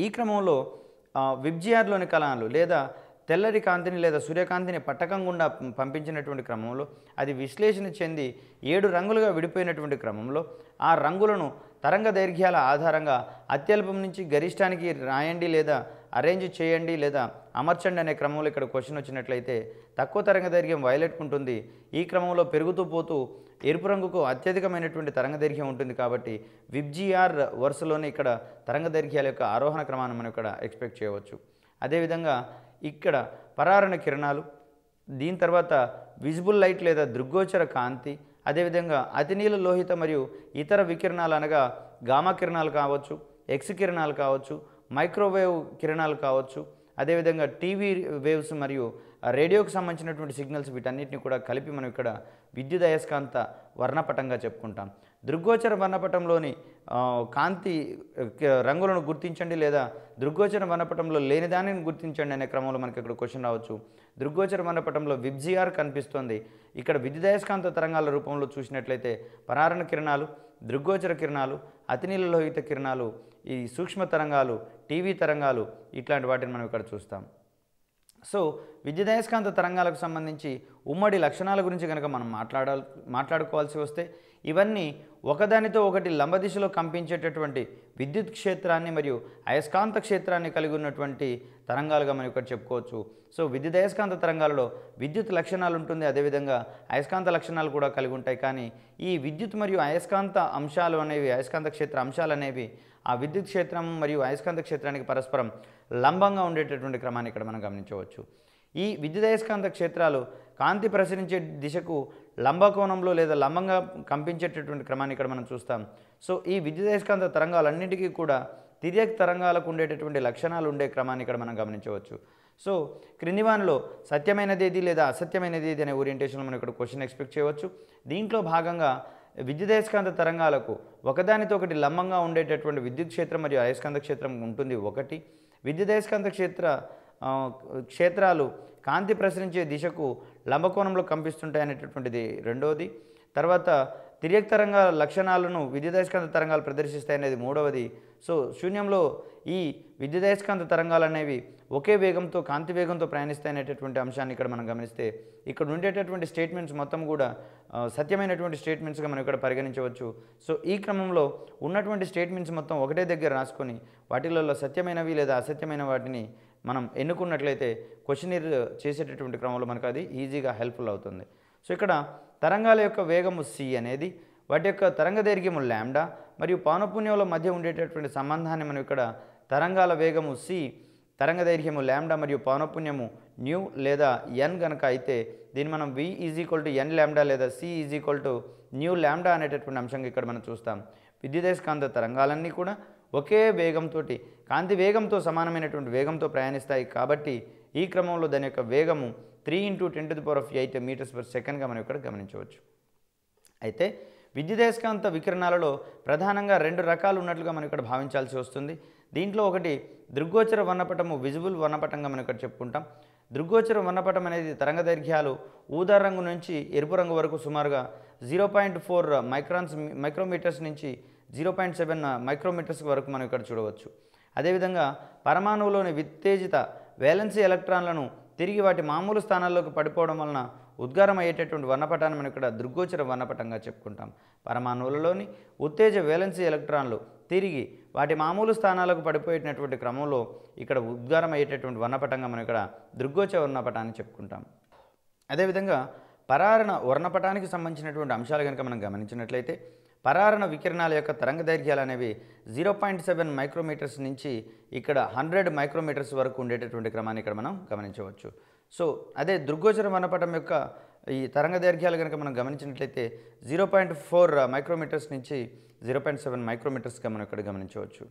Speaker 1: ఈ క్రమంలో విబ్జిఆర్లోని కళలు లేదా తెల్లరి కాంతిని లేదా సూర్యకాంతిని పట్టకం గుండా పంపించినటువంటి క్రమంలో అది విశ్లేషణ చెంది ఏడు రంగులుగా విడిపోయినటువంటి క్రమంలో ఆ రంగులను తరంగ దైర్ఘ్యాల ఆధారంగా అత్యల్పం నుంచి గరిష్టానికి రాయండి లేదా అరేంజ్ చేయండి లేదా అమర్చండి అనే క్రమంలో ఇక్కడ క్వశ్చన్ వచ్చినట్లయితే తక్కువ తరంగ దైర్ఘ్యం వైలెట్ ఉంటుంది ఈ క్రమంలో పెరుగుతూ పోతూ ఎరుపు రంగుకు అత్యధికమైనటువంటి తరంగ దైర్ఘ్యం ఉంటుంది కాబట్టి విబ్జిఆర్ వరుసలోనే ఇక్కడ తరంగ దైర్ఘ్యాల యొక్క ఆరోహణ క్రమాన్ని మనం ఇక్కడ ఎక్స్పెక్ట్ చేయవచ్చు అదేవిధంగా ఇక్కడ పరారణ కిరణాలు దీని తర్వాత విజిబుల్ లైట్ లేదా దృగ్గోచర కాంతి అదేవిధంగా అతినీల లోహిత మరియు ఇతర వికిరణాలు అనగా గామా కిరణాలు కావచ్చు ఎక్స్ కిరణాలు కావచ్చు మైక్రోవేవ్ కిరణాలు కావచ్చు అదేవిధంగా టీవీ వేవ్స్ మరియు రేడియోకి సంబంధించినటువంటి సిగ్నల్స్ వీటన్నిటిని కూడా కలిపి మనం ఇక్కడ విద్యుత్ అయస్కాంత వర్ణపటంగా చెప్పుకుంటాం దృగ్గోచర వర్ణపటంలోని కాంతి రంగులను గుర్తించండి లేదా దృగ్గోచర వర్ణపటంలో లేని దానిని గుర్తించండి అనే క్రమంలో మనకి ఇక్కడ క్వశ్చన్ రావచ్చు దృగ్గోచర వర్ణపటంలో విబ్జిఆర్ కనిపిస్తుంది ఇక్కడ విద్యుదయస్కాంత తరంగాల రూపంలో చూసినట్లయితే పరారణ కిరణాలు దృగ్గోచర కిరణాలు అతినీలలోహిత కిరణాలు ఈ సూక్ష్మ తరంగాలు టీవీ తరంగాలు ఇట్లాంటి వాటిని మనం ఇక్కడ చూస్తాం సో విద్యుదయస్కాంత తరంగాలకు సంబంధించి ఉమ్మడి లక్షణాల గురించి కనుక మనం మాట్లాడ మాట్లాడుకోవాల్సి వస్తే ఇవన్నీ ఒకదానితో ఒకటి లంబదిశలో కంపించేటటువంటి విద్యుత్ క్షేత్రాన్ని మరియు అయస్కాంత క్షేత్రాన్ని కలిగి ఉన్నటువంటి తరంగాలుగా మనం ఇక్కడ చెప్పుకోవచ్చు సో విద్యుత్ అయస్కాంత తరంగాలలో విద్యుత్ లక్షణాలు ఉంటుంది అదేవిధంగా అయస్కాంత లక్షణాలు కూడా కలిగి ఉంటాయి కానీ ఈ విద్యుత్ మరియు అయస్కాంత అంశాలు అనేవి అయస్కాంత క్షేత్ర అంశాలు అనేవి ఆ విద్యుత్ క్షేత్రం మరియు అయస్కాంత క్షేత్రానికి పరస్పరం లంబంగా ఉండేటటువంటి క్రమాన్ని ఇక్కడ మనం గమనించవచ్చు ఈ అయస్కాంత క్షేత్రాలు కాంతి ప్రసరించే దిశకు లంబకోణంలో లేదా లంబంగా కంపించేటటువంటి క్రమాన్ని ఇక్కడ మనం చూస్తాం సో ఈ విద్యుదయస్కాంత తరంగాలన్నింటికీ కూడా తిరియక్ తరంగాలకు ఉండేటటువంటి లక్షణాలు ఉండే క్రమాన్ని ఇక్కడ మనం గమనించవచ్చు సో క్రిందివాన్లో సత్యమైనదేది లేదా అసత్యమైనదేది అనే ఓరియంటేషన్ మనం ఇక్కడ క్వశ్చన్ ఎక్స్పెక్ట్ చేయవచ్చు దీంట్లో భాగంగా విద్యుదయస్కాంత తరంగాలకు ఒకదానితో ఒకటి లంబంగా ఉండేటటువంటి విద్యుత్ క్షేత్రం మరియు అయస్కాంత క్షేత్రం ఉంటుంది ఒకటి విద్యుదయస్కాంత క్షేత్ర క్షేత్రాలు కాంతి ప్రసరించే దిశకు లంబకోణంలో కంపిస్తుంటాయి అనేటటువంటిది రెండవది తర్వాత తిరియక్ తరంగాల లక్షణాలను విద్యుదయస్కాంత తరంగాలు ప్రదర్శిస్తాయి అనేది మూడవది సో శూన్యంలో ఈ విద్యుదయస్కాంత తరంగాలు అనేవి ఒకే వేగంతో కాంతి వేగంతో ప్రయాణిస్తాయి అనేటటువంటి అంశాన్ని ఇక్కడ మనం గమనిస్తే ఇక్కడ ఉండేటటువంటి స్టేట్మెంట్స్ మొత్తం కూడా సత్యమైనటువంటి స్టేట్మెంట్స్గా మనం ఇక్కడ పరిగణించవచ్చు సో ఈ క్రమంలో ఉన్నటువంటి స్టేట్మెంట్స్ మొత్తం ఒకటే దగ్గర రాసుకొని వాటిలలో సత్యమైనవి లేదా అసత్యమైన వాటిని మనం ఎన్నుకున్నట్లయితే క్వశ్చనీర్ చేసేటటువంటి క్రమంలో మనకు అది ఈజీగా హెల్ప్ఫుల్ అవుతుంది సో ఇక్కడ తరంగాల యొక్క వేగము సి అనేది వాటి యొక్క తరంగ దైర్ఘ్యము ల్యాండా మరియు పానపుణ్యంలో మధ్య ఉండేటటువంటి సంబంధాన్ని మనం ఇక్కడ తరంగాల వేగము సి తరంగ దైర్ఘ్యము ల్యాండా మరియు పౌనఃపుణ్యము న్యూ లేదా ఎన్ కనుక అయితే దీన్ని మనం V is equal to N lambda లేదా C is equal to nu lambda అనేటటువంటి అంశంగా ఇక్కడ మనం చూస్తాం విద్యుదయస్కాంత తరంగాలన్నీ కూడా ఒకే వేగంతో కాంతి వేగంతో సమానమైనటువంటి వేగంతో ప్రయాణిస్తాయి కాబట్టి ఈ క్రమంలో దాని యొక్క వేగము three into ten to the power of eight metres per సెకండ్గా మనం ఇక్కడ గమనించవచ్చు అయితే విద్యుదయస్కాంత వికిరణాలలో ప్రధానంగా రెండు రకాలు ఉన్నట్లుగా మనం ఇక్కడ భావించాల్సి వస్తుంది దీంట్లో ఒకటి దృగ్గోచర వర్ణపటము విజిబుల్ వర్ణపటంగా మనం ఇక్కడ చెప్పుకుంటాం దృగ్గోచర వర్ణపటం అనేది తరంగ దైర్ఘ్యాలు ఊదా రంగు నుంచి ఎరుపు రంగు వరకు సుమారుగా zero point four microns micrometres నుంచి జీరో పాయింట్ సెవెన్ మైక్రోమీటర్స్ వరకు మనం ఇక్కడ చూడవచ్చు అదేవిధంగా పరమాణువులోని విత్తేజిత వేలెన్సీ ఎలక్ట్రాన్లను తిరిగి వాటి మామూలు స్థానాల్లోకి పడిపోవడం వలన ఉద్గారం అయ్యేటటువంటి వర్ణపటాన్ని మనం ఇక్కడ దృగ్గోచర వర్ణపటంగా చెప్పుకుంటాం పరమాణువులలోని ఉత్తేజ వేలెన్సీ ఎలక్ట్రాన్లు తిరిగి వాటి మామూలు స్థానాలకు పడిపోయేటటువంటి క్రమంలో ఇక్కడ ఉద్గారం అయ్యేటటువంటి వర్ణపటంగా మనం ఇక్కడ దృగ్గోచర వర్ణపటాన్ని చెప్పుకుంటాం అదేవిధంగా పరారణ వర్ణపటానికి సంబంధించినటువంటి అంశాలు కనుక మనం గమనించినట్లయితే పరారణ వికిరణాల యొక్క తరంగ దైర్ఘ్యాలు అనేవి జీరో పాయింట్ సెవెన్ మైక్రోమీటర్స్ నుంచి ఇక్కడ హండ్రెడ్ మైక్రోమీటర్స్ వరకు ఉండేటటువంటి క్రమాన్ని ఇక్కడ మనం గమనించవచ్చు సో అదే దృగ్గోచర మనపటం యొక్క ఈ తరంగ దైర్ఘ్యాలు కనుక మనం గమనించినట్లయితే జీరో పాయింట్ ఫోర్ మైక్రోమీటర్స్ నుంచి జీరో పాయింట్ సెవెన్ మైక్రోమీటర్స్గా మనం ఇక్కడ గమనించవచ్చు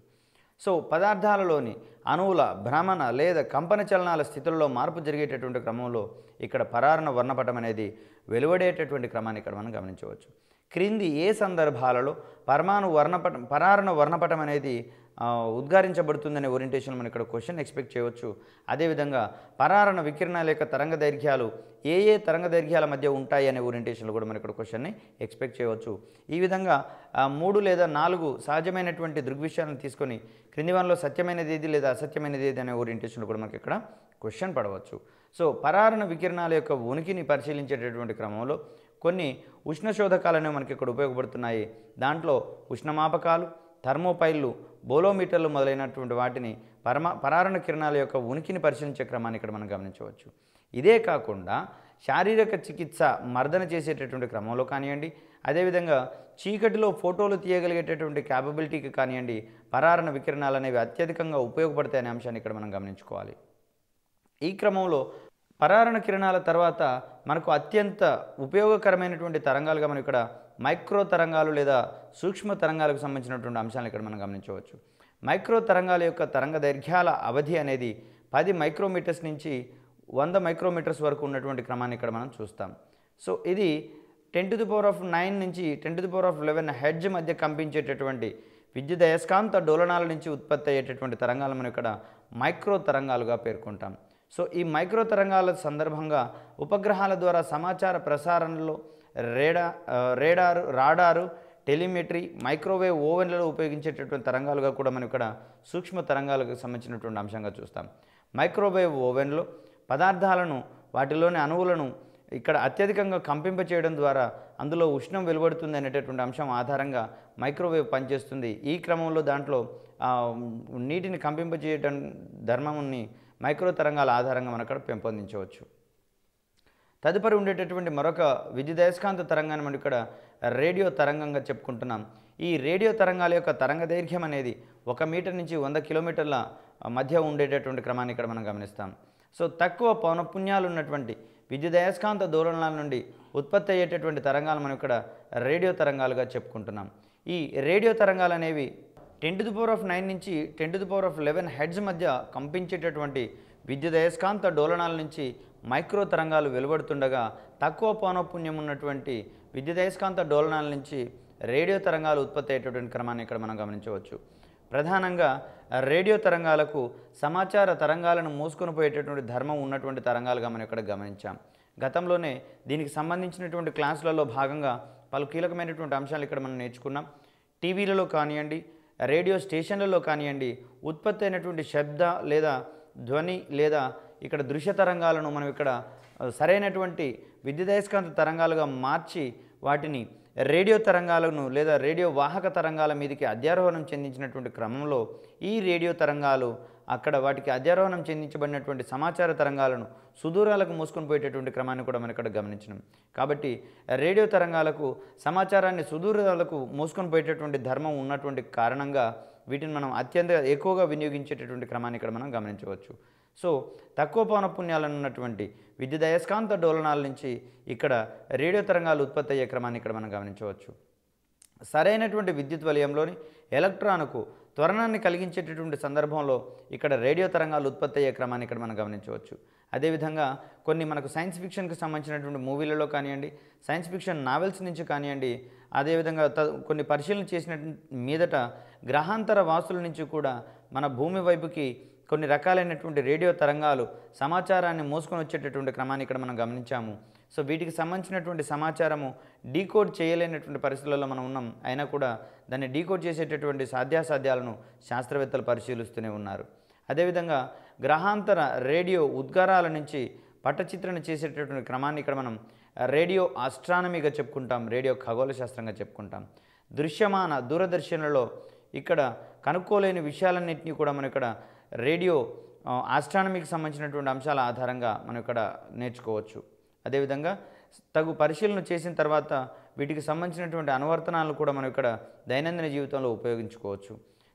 Speaker 1: సో పదార్థాలలోని అణువుల భ్రమణ లేదా కంపన చలనాల స్థితుల్లో మార్పు జరిగేటటువంటి క్రమంలో ఇక్కడ పరారణ వర్ణపటం అనేది వెలువడేటటువంటి క్రమాన్ని ఇక్కడ మనం గమనించవచ్చు క్రింది ఏ సందర్భాలలో పరమాణు వర్ణపటం పరారణ వర్ణపటం అనేది ఉద్గారించబడుతుందనే ఓరియంటేషన్ మనం ఇక్కడ క్వశ్చన్ ఎక్స్పెక్ట్ చేయవచ్చు అదేవిధంగా పరారణ వికిరణ లేక తరంగ దైర్ఘ్యాలు ఏ ఏ తరంగ దైర్ఘ్యాల మధ్య ఉంటాయి అనే ఓరియంటేషన్లో కూడా మనం ఇక్కడ క్వశ్చన్ని ఎక్స్పెక్ట్ చేయవచ్చు ఈ విధంగా మూడు లేదా నాలుగు సహజమైనటువంటి దృగ్విషయాలను తీసుకొని క్రింది వనలో సత్యమైనది ఏది లేదా అసత్యమైనది ఏది అనే ఓరియంటేషన్లో కూడా మనకి ఇక్కడ క్వశ్చన్ పడవచ్చు సో పరారణ వికిరణాల యొక్క ఉనికిని పరిశీలించేటటువంటి క్రమంలో కొన్ని ఉష్ణ శోధకాలనే మనకి ఇక్కడ ఉపయోగపడుతున్నాయి దాంట్లో ఉష్ణమాపకాలు థర్మోపైళ్ళు బోలోమీటర్లు మొదలైనటువంటి వాటిని పరమ పరారణ కిరణాల యొక్క ఉనికిని పరిశీలించే క్రమాన్ని ఇక్కడ మనం గమనించవచ్చు ఇదే కాకుండా శారీరక చికిత్స మర్దన చేసేటటువంటి క్రమంలో కానివ్వండి అదేవిధంగా చీకటిలో ఫోటోలు తీయగలిగేటటువంటి క్యాపబిలిటీకి కానివ్వండి పరారణ వికిరణాలు అనేవి అత్యధికంగా ఉపయోగపడతాయి అనే అంశాన్ని ఇక్కడ మనం గమనించుకోవాలి ఈ క్రమంలో పరారణ కిరణాల తర్వాత మనకు అత్యంత ఉపయోగకరమైనటువంటి తరంగాలుగా మనం ఇక్కడ మైక్రో తరంగాలు లేదా సూక్ష్మ తరంగాలకు సంబంధించినటువంటి అంశాలను ఇక్కడ మనం గమనించవచ్చు మైక్రో తరంగాల యొక్క తరంగ దైర్ఘ్యాల అవధి అనేది పది మైక్రోమీటర్స్ నుంచి వంద మైక్రోమీటర్స్ వరకు ఉన్నటువంటి క్రమాన్ని ఇక్కడ మనం చూస్తాం సో ఇది ten to the power of nine నుంచి ten to the power of eleven hertz మధ్య కంపించేటటువంటి విద్యుత్ అయస్కాంత డోలనాల నుంచి ఉత్పత్తి అయ్యేటటువంటి తరంగాలు మనం ఇక్కడ మైక్రో తరంగాలుగా పేర్కొంటాం సో ఈ మైక్రో తరంగాల సందర్భంగా ఉపగ్రహాల ద్వారా సమాచార ప్రసారణలో రేడా రేడారు రాడారు టెలిమెట్రీ మైక్రోవేవ్ ఓవెన్లలో ఉపయోగించేటటువంటి తరంగాలుగా కూడా మనం ఇక్కడ సూక్ష్మ తరంగాలకు సంబంధించినటువంటి అంశంగా చూస్తాం మైక్రోవేవ్ ఓవెన్లు పదార్థాలను వాటిలోని అణువులను ఇక్కడ అత్యధికంగా కంపింప చేయడం ద్వారా అందులో ఉష్ణం వెలువడుతుంది అనేటటువంటి అంశం ఆధారంగా మైక్రోవేవ్ పనిచేస్తుంది ఈ క్రమంలో దాంట్లో నీటిని కంపింప చేయడం ధర్మంని మైక్రో తరంగాల ఆధారంగా మనం అక్కడ పెంపొందించవచ్చు తదుపరి ఉండేటటువంటి మరొక విద్యుదయస్కాంత తరంగాన్ని మనం ఇక్కడ రేడియో తరంగంగా చెప్పుకుంటున్నాం ఈ రేడియో తరంగాల యొక్క తరంగ దైర్ఘ్యం అనేది ఒక మీటర్ నుంచి వంద కిలోమీటర్ల మధ్య ఉండేటటువంటి క్రమాన్ని ఇక్కడ మనం గమనిస్తాం సో తక్కువ పౌనపుణ్యాలు ఉన్నటువంటి విద్యుదయస్కాంత దూరణాల నుండి ఉత్పత్తి అయ్యేటటువంటి తరంగాలు మనం ఇక్కడ రేడియో తరంగాలుగా చెప్పుకుంటున్నాం ఈ రేడియో తరంగాలు అనేవి ten to the power of nine నుంచి ten to the power of eleven hertz మధ్య కంపించేటటువంటి విద్యుదయస్కాంత డోలనాల నుంచి మైక్రో తరంగాలు వెలువడుతుండగా తక్కువ పౌనఃపుణ్యం ఉన్నటువంటి విద్యుదయస్కాంత డోలనాల నుంచి రేడియో తరంగాలు ఉత్పత్తి అయ్యేటటువంటి క్రమాన్ని ఇక్కడ మనం గమనించవచ్చు ప్రధానంగా రేడియో తరంగాలకు సమాచార తరంగాలను మోసుకొని పోయేటటువంటి ధర్మం ఉన్నటువంటి తరంగాలుగా మనం ఇక్కడ గమనించాం గతంలోనే దీనికి సంబంధించినటువంటి క్లాసులలో భాగంగా పలు కీలకమైనటువంటి అంశాలు ఇక్కడ మనం నేర్చుకున్నాం టీవీలలో కానివ్వండి రేడియో స్టేషన్లలో కానివ్వండి ఉత్పత్తి అయినటువంటి శబ్ద లేదా ధ్వని లేదా ఇక్కడ దృశ్య తరంగాలను మనం ఇక్కడ సరైనటువంటి విద్యుదయస్కాంత తరంగాలుగా మార్చి వాటిని రేడియో తరంగాలను లేదా రేడియో వాహక తరంగాల మీదకి అధ్యారోహణం చెందించినటువంటి క్రమంలో ఈ రేడియో తరంగాలు అక్కడ వాటికి అధ్యారోహణం చెందించబడినటువంటి సమాచార తరంగాలను సుదూరాలకు మోసుకొని పోయేటటువంటి క్రమాన్ని కూడా మనం ఇక్కడ గమనించినాం కాబట్టి రేడియో తరంగాలకు సమాచారాన్ని సుదూరాలకు మోసుకొని పోయేటటువంటి ధర్మం ఉన్నటువంటి కారణంగా వీటిని మనం అత్యంత ఎక్కువగా వినియోగించేటటువంటి క్రమాన్ని ఇక్కడ మనం గమనించవచ్చు సో తక్కువ పౌనఃపుణ్యాలను ఉన్నటువంటి విద్యుత్ అయస్కాంత డోలనాల నుంచి ఇక్కడ రేడియో తరంగాలు ఉత్పత్తి అయ్యే క్రమాన్ని ఇక్కడ మనం గమనించవచ్చు సరైనటువంటి విద్యుత్ వలయంలోని ఎలక్ట్రాన్కు త్వరణాన్ని కలిగించేటటువంటి సందర్భంలో ఇక్కడ రేడియో తరంగాలు ఉత్పత్తి అయ్యే క్రమాన్ని ఇక్కడ మనం గమనించవచ్చు అదేవిధంగా కొన్ని మనకు సైన్స్ ఫిక్షన్కి సంబంధించినటువంటి మూవీలలో కానివ్వండి సైన్స్ ఫిక్షన్ నావెల్స్ నుంచి కానివ్వండి అదేవిధంగా త కొన్ని పరిశీలన చేసిన మీదట గ్రహాంతర వాసుల నుంచి కూడా మన భూమి వైపుకి కొన్ని రకాలైనటువంటి రేడియో తరంగాలు సమాచారాన్ని మోసుకొని వచ్చేటటువంటి క్రమాన్ని ఇక్కడ మనం గమనించాము సో వీటికి సంబంధించినటువంటి సమాచారము డీకోడ్ చేయలేనటువంటి పరిస్థితులలో మనం ఉన్నాం అయినా కూడా దాన్ని డీకోడ్ చేసేటటువంటి సాధ్యాసాధ్యాలను శాస్త్రవేత్తలు పరిశీలిస్తూనే ఉన్నారు అదేవిధంగా గ్రహాంతర రేడియో ఉద్గారాల నుంచి పట్టచిత్రణ చేసేటటువంటి క్రమాన్ని ఇక్కడ మనం రేడియో ఆస్ట్రానమీగా చెప్పుకుంటాం రేడియో ఖగోళ శాస్త్రంగా చెప్పుకుంటాం దృశ్యమాన దూరదర్శనలో ఇక్కడ కనుక్కోలేని విషయాలన్నింటినీ కూడా మనం ఇక్కడ రేడియో ఆస్ట్రానమీకి సంబంధించినటువంటి అంశాల ఆధారంగా మనం ఇక్కడ నేర్చుకోవచ్చు అదేవిధంగా తగు పరిశీలన చేసిన తర్వాత వీటికి సంబంధించినటువంటి అనువర్తనాలు కూడా మనం ఇక్కడ దైనందిన జీవితంలో ఉపయోగించుకోవచ్చు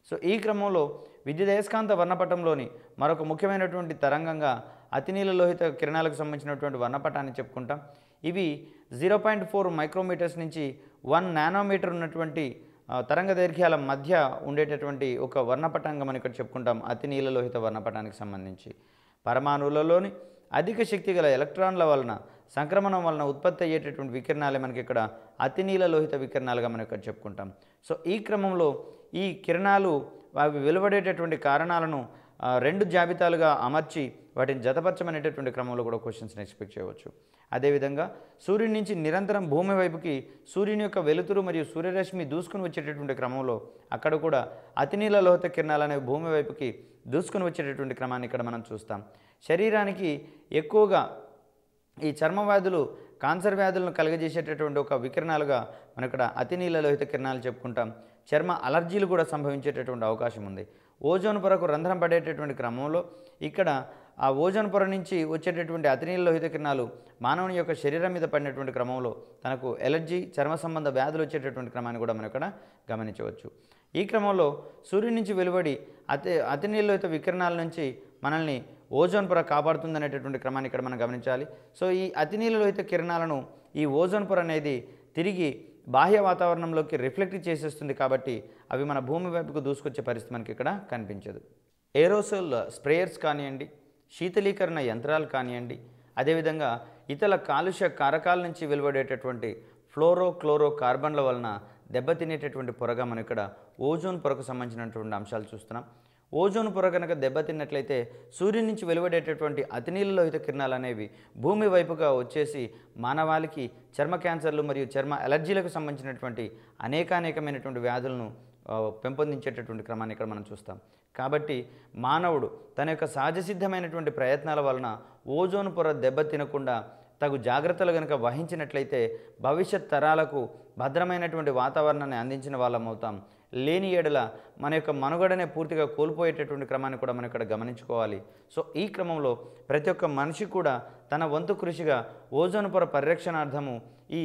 Speaker 1: సో ఈ క్రమంలో విద్యుదయస్కాంత వర్ణపటంలోని మరొక ముఖ్యమైనటువంటి తరంగంగా అతినీల లోహిత కిరణాలకు సంబంధించినటువంటి వర్ణపటాన్ని చెప్పుకుంటాం ఇవి జీరో పాయింట్ ఫోర్ మైక్రోమీటర్స్ నుంచి వన్ నానోమీటర్ ఉన్నటువంటి తరంగ దైర్ఘ్యాల మధ్య ఉండేటటువంటి ఒక వర్ణపటంగా మనం ఇక్కడ చెప్పుకుంటాం అతి నీలలోహిత వర్ణపటానికి సంబంధించి పరమాణువులలోని అధిక శక్తి గల ఎలక్ట్రాన్ల వలన సంక్రమణం వలన ఉత్పత్తి అయ్యేటటువంటి వికిరణాలే మనకి ఇక్కడ అతి నీలలోహిత వికిరణాలుగా మనం ఇక్కడ చెప్పుకుంటాం సో ఈ క్రమంలో ఈ కిరణాలు అవి వెలువడేటటువంటి కారణాలను రెండు జాబితాలుగా అమర్చి వాటిని జతపరచమనేటటువంటి క్రమంలో కూడా క్వశ్చన్స్ని ఎక్స్పెక్ట్ చేయవచ్చు అదేవిధంగా సూర్యుడి నుంచి నిరంతరం భూమి వైపుకి సూర్యుని యొక్క వెలుతురు మరియు సూర్యరశ్మి దూసుకుని వచ్చేటటువంటి క్రమంలో అక్కడ కూడా అతినీల లోహిత కిరణాలు అనేవి భూమి వైపుకి దూసుకుని వచ్చేటటువంటి క్రమాన్ని ఇక్కడ మనం చూస్తాం శరీరానికి ఎక్కువగా ఈ చర్మ వ్యాధులు కాన్సర్ వ్యాధులను కలుగజేసేటటువంటి ఒక వికిరణాలుగా మనం ఇక్కడ అతినీల లోహిత కిరణాలు చెప్పుకుంటాం చర్మ అలర్జీలు కూడా సంభవించేటటువంటి అవకాశం ఉంది ఓజోన్ పొరకు రంధ్రం పడేటటువంటి క్రమంలో ఇక్కడ ఆ ఓజోన్ పొర నుంచి వచ్చేటటువంటి అతినీలలోహిత కిరణాలు మానవుని యొక్క శరీరం మీద పడినటువంటి క్రమంలో తనకు ఎలర్జీ చర్మ సంబంధ వ్యాధులు వచ్చేటటువంటి క్రమాన్ని కూడా మనం ఇక్కడ గమనించవచ్చు ఈ క్రమంలో సూర్యుడి నుంచి వెలువడి అతి అతినీలలోహిత వికిరణాల నుంచి మనల్ని ఓజోన్ పొర కాపాడుతుంది అనేటటువంటి క్రమాన్ని ఇక్కడ మనం గమనించాలి సో ఈ అతినీలలోహిత కిరణాలను ఈ ఓజోన్ పొర అనేది తిరిగి బాహ్య వాతావరణంలోకి రిఫ్లెక్ట్ చేసేస్తుంది కాబట్టి అవి మన భూమి వైపుకు దూసుకొచ్చే పరిస్థితి మనకి ఇక్కడ కనిపించదు ఏరోసోల్ స్ప్రేయర్స్ కానివ్వండి శీతలీకరణ యంత్రాలు కానివ్వండి అదేవిధంగా ఇతర కాలుష్య కారకాల నుంచి వెలువడేటటువంటి ఫ్లోరో క్లోరో కార్బన్ల వలన దెబ్బతినేటటువంటి పొరగా మనం ఇక్కడ ఓజోన్ పొరకు సంబంధించినటువంటి అంశాలు చూస్తున్నాం ఓజోన్ పొర కనుక దెబ్బతిన్నట్లయితే సూర్యుని నుంచి వెలువడేటటువంటి అతినీలలోహిత కిరణాలు అనేవి భూమి వైపుగా వచ్చేసి మానవాళికి చర్మ క్యాన్సర్లు మరియు చర్మ అలర్జీలకు సంబంధించినటువంటి అనేకానేకమైనటువంటి వ్యాధులను పెంపొందించేటటువంటి క్రమాన్ని ఇక్కడ మనం చూస్తాం కాబట్టి మానవుడు తన యొక్క సహజసిద్ధమైనటువంటి ప్రయత్నాల వలన ఓజోన్ పొర దెబ్బతినకుండా తగు జాగ్రత్తలు కనుక వహించినట్లయితే భవిష్యత్ తరాలకు భద్రమైనటువంటి వాతావరణాన్ని అందించిన వాళ్ళం అవుతాం లేని ఏడల మన యొక్క మనుగడనే పూర్తిగా కోల్పోయేటటువంటి క్రమాన్ని కూడా మనం ఇక్కడ గమనించుకోవాలి సో ఈ క్రమంలో ప్రతి ఒక్క మనిషి కూడా తన వంతు కృషిగా ఓజోన్ పొర పరిరక్షణార్థము ఈ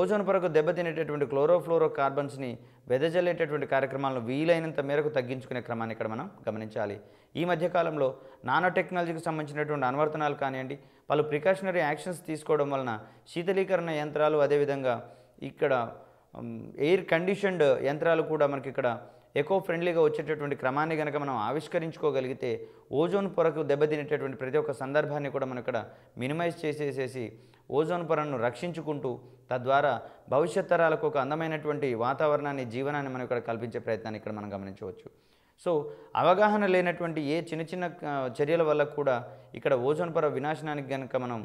Speaker 1: ఓజోన్ పొరకు దెబ్బతినేటటువంటి క్లోరోఫ్లోరో కార్బన్స్ని వెదజల్లేటటువంటి కార్యక్రమాలను వీలైనంత మేరకు తగ్గించుకునే క్రమాన్ని ఇక్కడ మనం గమనించాలి ఈ మధ్యకాలంలో నానో టెక్నాలజీకి సంబంధించినటువంటి అనువర్తనాలు కానివ్వండి పలు ప్రికాషనరీ యాక్షన్స్ తీసుకోవడం వలన శీతలీకరణ యంత్రాలు అదేవిధంగా ఇక్కడ ఎయిర్ కండిషన్డ్ యంత్రాలు కూడా మనకి ఇక్కడ ఎకో ఫ్రెండ్లీగా వచ్చేటటువంటి క్రమాన్ని కనుక మనం ఆవిష్కరించుకోగలిగితే ఓజోన్ పొరకు దెబ్బతినేటటువంటి ప్రతి ఒక్క సందర్భాన్ని కూడా మనం ఇక్కడ మినిమైజ్ చేసేసేసి ఓజోన్ పొరను రక్షించుకుంటూ తద్వారా భవిష్యత్ తరాలకు ఒక అందమైనటువంటి వాతావరణాన్ని జీవనాన్ని మనం ఇక్కడ కల్పించే ప్రయత్నాన్ని ఇక్కడ మనం గమనించవచ్చు సో అవగాహన లేనటువంటి ఏ చిన్న చిన్న చర్యల వల్ల కూడా ఇక్కడ ఓజోన్ పొర వినాశనానికి కనుక మనం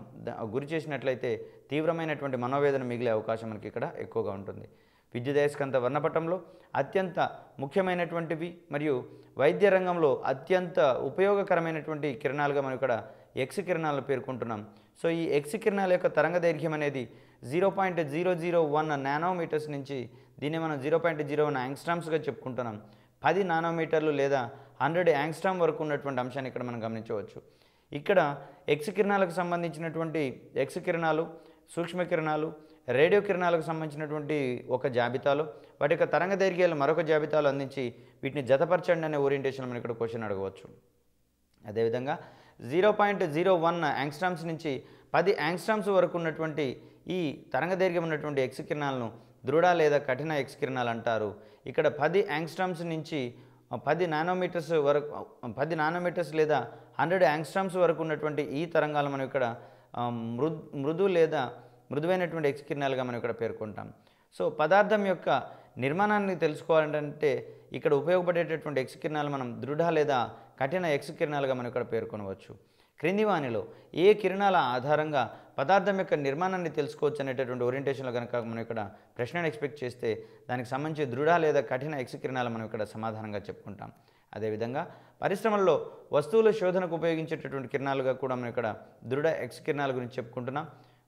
Speaker 1: గురి చేసినట్లయితే తీవ్రమైనటువంటి మనోవేదన మిగిలే అవకాశం మనకి ఇక్కడ ఎక్కువగా ఉంటుంది విద్యుదయస్కంత వర్ణపటంలో అత్యంత ముఖ్యమైనటువంటివి మరియు వైద్య రంగంలో అత్యంత ఉపయోగకరమైనటువంటి కిరణాలుగా మనం ఇక్కడ ఎక్స్ కిరణాలను పేర్కొంటున్నాం సో ఈ ఎక్స్ కిరణాల యొక్క తరంగ దైర్ఘ్యం అనేది zero point zero zero one nanometres నుంచి దీన్ని మనం జీరో పాయింట్ జీరో వన్ యాంగ్స్ట్రామ్స్గా చెప్పుకుంటున్నాం పది నానోమీటర్లు లేదా హండ్రెడ్ యాంగ్స్ట్రామ్ వరకు ఉన్నటువంటి అంశాన్ని ఇక్కడ మనం గమనించవచ్చు ఇక్కడ ఎక్స్ కిరణాలకు సంబంధించినటువంటి ఎక్స్ కిరణాలు సూక్ష్మ కిరణాలు రేడియో కిరణాలకు సంబంధించినటువంటి ఒక జాబితాలో వాటి యొక్క తరంగ దైర్ఘ్యాలు మరొక జాబితాలో అందించి వీటిని జతపరచండి అనే ఓరియంటేషన్ మనం ఇక్కడ క్వశ్చన్ అడగవచ్చు అదేవిధంగా zero point zero one angstroms నుంచి పది యాంగ్స్ట్రామ్స్ వరకు ఉన్నటువంటి ఈ తరంగదైర్ఘ్యం ఉన్నటువంటి ఎక్స్ కిరణాలను దృఢ లేదా కఠిన ఎక్స్ కిరణాలు అంటారు ఇక్కడ పది యాంగ్స్ట్రామ్స్ నుంచి పది నానోమీటర్స్ వరకు పది నానోమీటర్స్ లేదా హండ్రెడ్ యాంగ్స్ట్రామ్స్ వరకు ఉన్నటువంటి ఈ తరంగాలు మనం ఇక్కడ మృదు మృదు లేదా మృదువైనటువంటి ఎక్స్కిరణాలుగా మనం ఇక్కడ పేర్కొంటాం సో పదార్థం యొక్క నిర్మాణాన్ని తెలుసుకోవాలంటే ఇక్కడ ఉపయోగపడేటటువంటి ఎక్స్కిరణాలు మనం దృఢ లేదా కఠిన ఎక్స్కిరణాలుగా మనం ఇక్కడ పేర్కొనవచ్చు క్రింది ఏ కిరణాల ఆధారంగా పదార్థం యొక్క నిర్మాణాన్ని తెలుసుకోవచ్చు అనేటటువంటి ఓరియంటేషన్లో కనుక మనం ఇక్కడ ప్రశ్నను ఎక్స్పెక్ట్ చేస్తే దానికి సంబంధించి దృఢ లేదా కఠిన ఎక్స్కిరణాలు మనం ఇక్కడ సమాధానంగా చెప్పుకుంటాం అదేవిధంగా పరిశ్రమల్లో వస్తువుల శోధనకు ఉపయోగించేటటువంటి కిరణాలుగా కూడా మనం ఇక్కడ దృఢ ఎక్స్కిరణాల గురించి చెప్పుకుంటున్నాం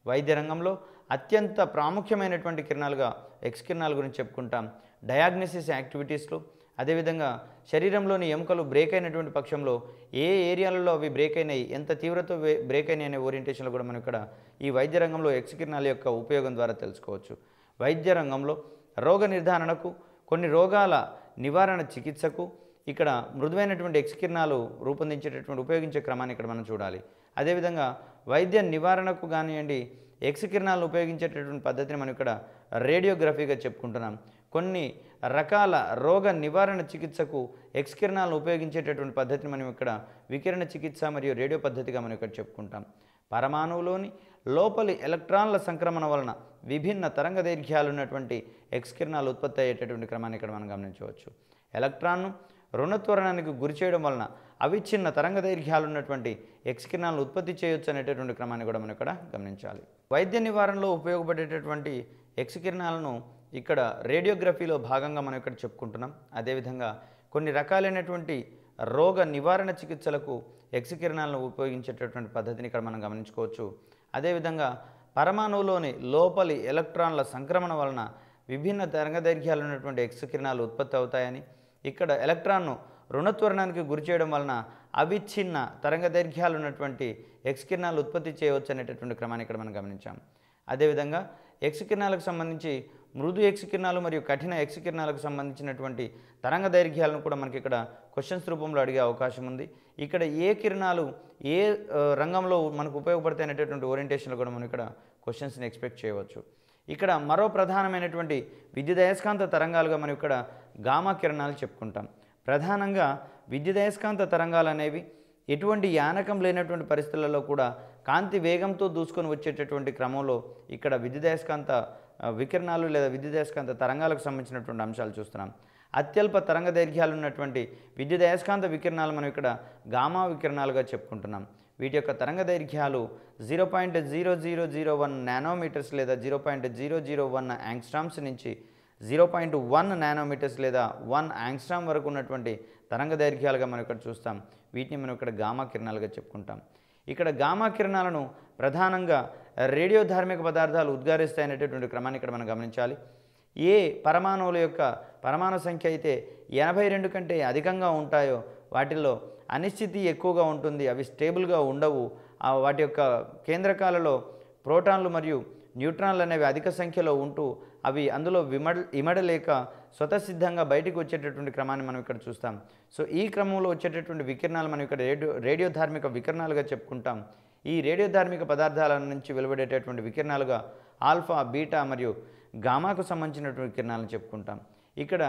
Speaker 1: వైద్య రంగంలో అత్యంత ప్రాముఖ్యమైనటువంటి కిరణాలుగా ఎక్స్ కిరణాల గురించి చెప్పుకుంటాం డయాగ్నోసిస్ యాక్టివిటీస్లో అదేవిధంగా శరీరంలోని ఎముకలు బ్రేక్ అయినటువంటి పక్షంలో ఏ ఏరియాలలో అవి బ్రేక్ అయినాయి ఎంత తీవ్రత బ్రేక్ అయినాయి అనే ఓరియంటేషన్లో కూడా మనం ఇక్కడ ఈ వైద్య రంగంలో ఎక్స్ కిరణాల యొక్క ఉపయోగం ద్వారా తెలుసుకోవచ్చు వైద్య రంగంలో రోగ నిర్ధారణకు కొన్ని రోగాల నివారణ చికిత్సకు ఇక్కడ మృదువైనటువంటి ఎక్స్ కిరణాలు రూపొందించేటటువంటి ఉపయోగించే క్రమాన్ని ఇక్కడ మనం చూడాలి అదేవిధంగా వైద్య నివారణకు కానివ్వండి ఎక్స్ కిరణాలను ఉపయోగించేటటువంటి పద్ధతిని మనం ఇక్కడ రేడియోగ్రఫీగా చెప్పుకుంటున్నాం కొన్ని రకాల రోగ నివారణ చికిత్సకు ఎక్స్ కిరణాలను ఉపయోగించేటటువంటి పద్ధతిని మనం ఇక్కడ వికిరణ చికిత్స మరియు రేడియో పద్ధతిగా మనం ఇక్కడ చెప్పుకుంటాం పరమాణువులోని లోపలి ఎలక్ట్రాన్ల సంక్రమణ వలన విభిన్న తరంగ దైర్ఘ్యాలు ఉన్నటువంటి ఎక్స్ కిరణాలు ఉత్పత్తి అయ్యేటటువంటి క్రమాన్ని ఇక్కడ మనం గమనించవచ్చు ఎలక్ట్రాన్ను త్వరణానికి గురి చేయడం వలన అవిచ్ఛిన్న తరంగ దైర్ఘ్యాలు ఉన్నటువంటి ఎక్స్ కిరణాలను ఉత్పత్తి చేయొచ్చు అనేటటువంటి క్రమాన్ని కూడా మనం ఇక్కడ గమనించాలి వైద్య నివారణలో ఉపయోగపడేటటువంటి ఎక్స్ కిరణాలను ఇక్కడ రేడియోగ్రఫీలో భాగంగా మనం ఇక్కడ చెప్పుకుంటున్నాం అదేవిధంగా కొన్ని రకాలైనటువంటి రోగ నివారణ చికిత్సలకు ఎక్స్ కిరణాలను ఉపయోగించేటటువంటి పద్ధతిని ఇక్కడ మనం గమనించుకోవచ్చు అదేవిధంగా పరమాణువులోని లోపలి ఎలక్ట్రాన్ల సంక్రమణ వలన విభిన్న తరంగదైర్ఘ్యాలు ఉన్నటువంటి ఎక్స్ కిరణాలు ఉత్పత్తి అవుతాయని ఇక్కడ ఎలక్ట్రాన్ను రుణత్వరణానికి గురి చేయడం వలన అవిచ్ఛిన్న తరంగ దైర్ఘ్యాలు ఉన్నటువంటి ఎక్స్ కిరణాలు ఉత్పత్తి చేయవచ్చు అనేటటువంటి క్రమాన్ని ఇక్కడ మనం గమనించాం అదేవిధంగా ఎక్స్ కిరణాలకు సంబంధించి మృదు ఎక్స్ కిరణాలు మరియు కఠిన ఎక్స్ కిరణాలకు సంబంధించినటువంటి తరంగ దైర్ఘ్యాలను కూడా మనకి ఇక్కడ క్వశ్చన్స్ రూపంలో అడిగే అవకాశం ఉంది ఇక్కడ ఏ కిరణాలు ఏ రంగంలో మనకు ఉపయోగపడతాయి అనేటటువంటి ఓరియంటేషన్లు కూడా మనం ఇక్కడ క్వశ్చన్స్ని ఎక్స్పెక్ట్ చేయవచ్చు ఇక్కడ మరో ప్రధానమైనటువంటి విద్యుదయస్కాంత తరంగాలుగా మనం ఇక్కడ గామా కిరణాలు చెప్పుకుంటాం ప్రధానంగా విద్యుదయస్కాంత తరంగాలు అనేవి ఎటువంటి యానకం లేనటువంటి పరిస్థితులలో కూడా కాంతి వేగంతో దూసుకొని వచ్చేటటువంటి క్రమంలో ఇక్కడ విద్యుదయస్కాంత వికిరణాలు లేదా విద్యుదయస్కాంత తరంగాలకు సంబంధించినటువంటి అంశాలు చూస్తున్నాం అత్యల్ప తరంగ దైర్ఘ్యాలు ఉన్నటువంటి విద్యుదయస్కాంత వికిరణాలు మనం ఇక్కడ గామా వికిరణాలుగా చెప్పుకుంటున్నాం వీటి యొక్క తరంగ దైర్ఘ్యాలు zero point zero zero zero one nanometres లేదా zero point zero zero one angstroms నుంచి జీరో పాయింట్ వన్ నానోమీటర్స్ లేదా వన్ యాంగ్స్ట్రామ్ వరకు ఉన్నటువంటి తరంగ దైర్ఘ్యాలుగా మనం ఇక్కడ చూస్తాం వీటిని మనం ఇక్కడ గామా కిరణాలుగా చెప్పుకుంటాం ఇక్కడ గామా కిరణాలను ప్రధానంగా రేడియో ధార్మిక పదార్థాలు ఉద్గారిస్తాయనేటటువంటి క్రమాన్ని ఇక్కడ మనం గమనించాలి ఏ పరమాణువుల యొక్క పరమాణు సంఖ్య అయితే ఎనభై రెండు కంటే అధికంగా ఉంటాయో వాటిల్లో అనిశ్చితి ఎక్కువగా ఉంటుంది అవి స్టేబుల్గా ఉండవు వాటి యొక్క కేంద్రకాలలో ప్రోటాన్లు మరియు న్యూట్రాన్లు అనేవి అధిక సంఖ్యలో ఉంటూ అవి అందులో విమడ ఇమడలేక స్వతసిద్ధంగా బయటకు వచ్చేటటువంటి క్రమాన్ని మనం ఇక్కడ చూస్తాం సో ఈ క్రమంలో వచ్చేటటువంటి వికిరణాలు మనం ఇక్కడ రేడియో రేడియోధార్మిక వికిరణాలుగా చెప్పుకుంటాం ఈ రేడియోధార్మిక పదార్థాల నుంచి వెలువడేటటువంటి వికిరణాలుగా ఆల్ఫా బీటా మరియు గామాకు సంబంధించినటువంటి వికిరణాలను చెప్పుకుంటాం ఇక్కడ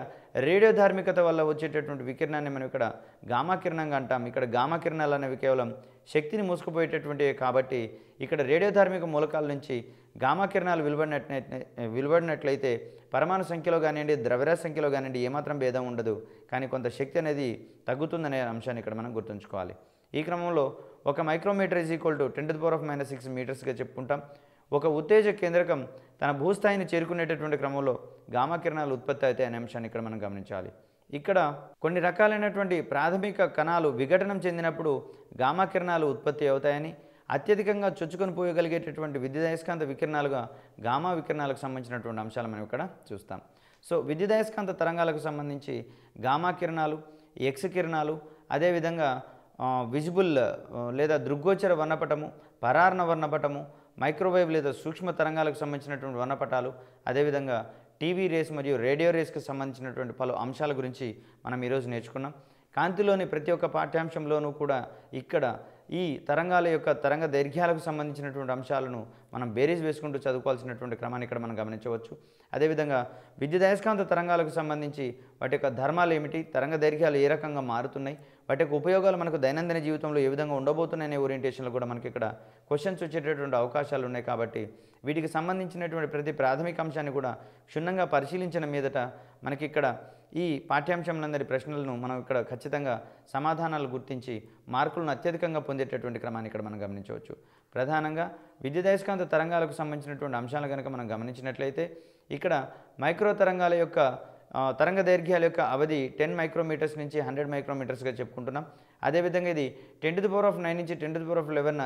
Speaker 1: రేడియోధార్మికత వల్ల వచ్చేటటువంటి వికిరణాన్ని మనం ఇక్కడ గామా కిరణంగా అంటాం ఇక్కడ గామా కిరణాలు అనేవి కేవలం శక్తిని మూసుకుపోయేటటువంటివి కాబట్టి ఇక్కడ రేడియోధార్మిక మూలకాల నుంచి గామా కిరణాలు విలువడినట్లయితే వెలువడినట్లయితే పరమాణు సంఖ్యలో కానివ్వండి ద్రవ్యరాశి సంఖ్యలో కానివ్వండి ఏమాత్రం భేదం ఉండదు కానీ కొంత శక్తి అనేది తగ్గుతుందనే అంశాన్ని ఇక్కడ మనం గుర్తుంచుకోవాలి ఈ క్రమంలో ఒక micrometre is equal to ten to power of minus six మీటర్స్గా చెప్పుకుంటాం ఒక ఉత్తేజ కేంద్రకం తన భూస్థాయిని చేరుకునేటటువంటి క్రమంలో గామా కిరణాలు ఉత్పత్తి అవుతాయి అనే అంశాన్ని ఇక్కడ మనం గమనించాలి ఇక్కడ కొన్ని రకాలైనటువంటి ప్రాథమిక కణాలు విఘటనం చెందినప్పుడు గామా కిరణాలు ఉత్పత్తి అవుతాయని అత్యధికంగా చొచ్చుకొని పోయగలిగేటటువంటి విద్యుదయస్కాంత వికిరణాలుగా గామా వికిరణాలకు సంబంధించినటువంటి అంశాలు మనం ఇక్కడ చూస్తాం సో విద్యుదయస్కాంత తరంగాలకు సంబంధించి గామా కిరణాలు ఎక్స్ కిరణాలు అదేవిధంగా విజిబుల్ లేదా దృగ్గోచర వర్ణపటము పరారణ వర్ణపటము మైక్రోవేవ్ లేదా సూక్ష్మ తరంగాలకు సంబంధించినటువంటి వర్ణపటాలు అదేవిధంగా టీవీ రేస్ మరియు రేడియో రేస్కి సంబంధించినటువంటి పలు అంశాల గురించి మనం ఈరోజు నేర్చుకున్నాం కాంతిలోని ప్రతి ఒక్క పాఠ్యాంశంలోనూ కూడా ఇక్కడ ఈ తరంగాల యొక్క తరంగ దైర్ఘ్యాలకు సంబంధించినటువంటి అంశాలను మనం బేరీజ్ వేసుకుంటూ చదువుకోవాల్సినటువంటి క్రమాన్ని ఇక్కడ మనం గమనించవచ్చు అదేవిధంగా విద్యుదయస్కాంత తరంగాలకు సంబంధించి వాటి యొక్క ధర్మాలు ఏమిటి తరంగ దైర్ఘ్యాలు ఏ రకంగా మారుతున్నాయి వాటి యొక్క ఉపయోగాలు మనకు దైనందిన జీవితంలో ఏ విధంగా ఉండబోతున్నాయనే ఓరియంటేషన్లో కూడా మనకి ఇక్కడ క్వశ్చన్స్ వచ్చేటటువంటి అవకాశాలు ఉన్నాయి కాబట్టి వీటికి సంబంధించినటువంటి ప్రతి ప్రాథమిక అంశాన్ని కూడా క్షుణ్ణంగా పరిశీలించిన మీదట మనకి ఇక్కడ ఈ పాఠ్యాంశంలందరి ప్రశ్నలను మనం ఇక్కడ ఖచ్చితంగా సమాధానాలు గుర్తించి మార్కులను అత్యధికంగా పొందేటటువంటి క్రమాన్ని ఇక్కడ మనం గమనించవచ్చు ప్రధానంగా విద్యుదయస్కాంత తరంగాలకు సంబంధించినటువంటి అంశాలు కనుక మనం గమనించినట్లయితే ఇక్కడ మైక్రో తరంగాల యొక్క తరంగ దైర్ఘ్యాల యొక్క అవధి టెన్ మైక్రోమీటర్స్ నుంచి హండ్రెడ్ మైక్రోమీటర్స్గా చెప్పుకుంటున్నాం అదేవిధంగా ఇది ten to the power of nine నుంచి ten to the power of eleven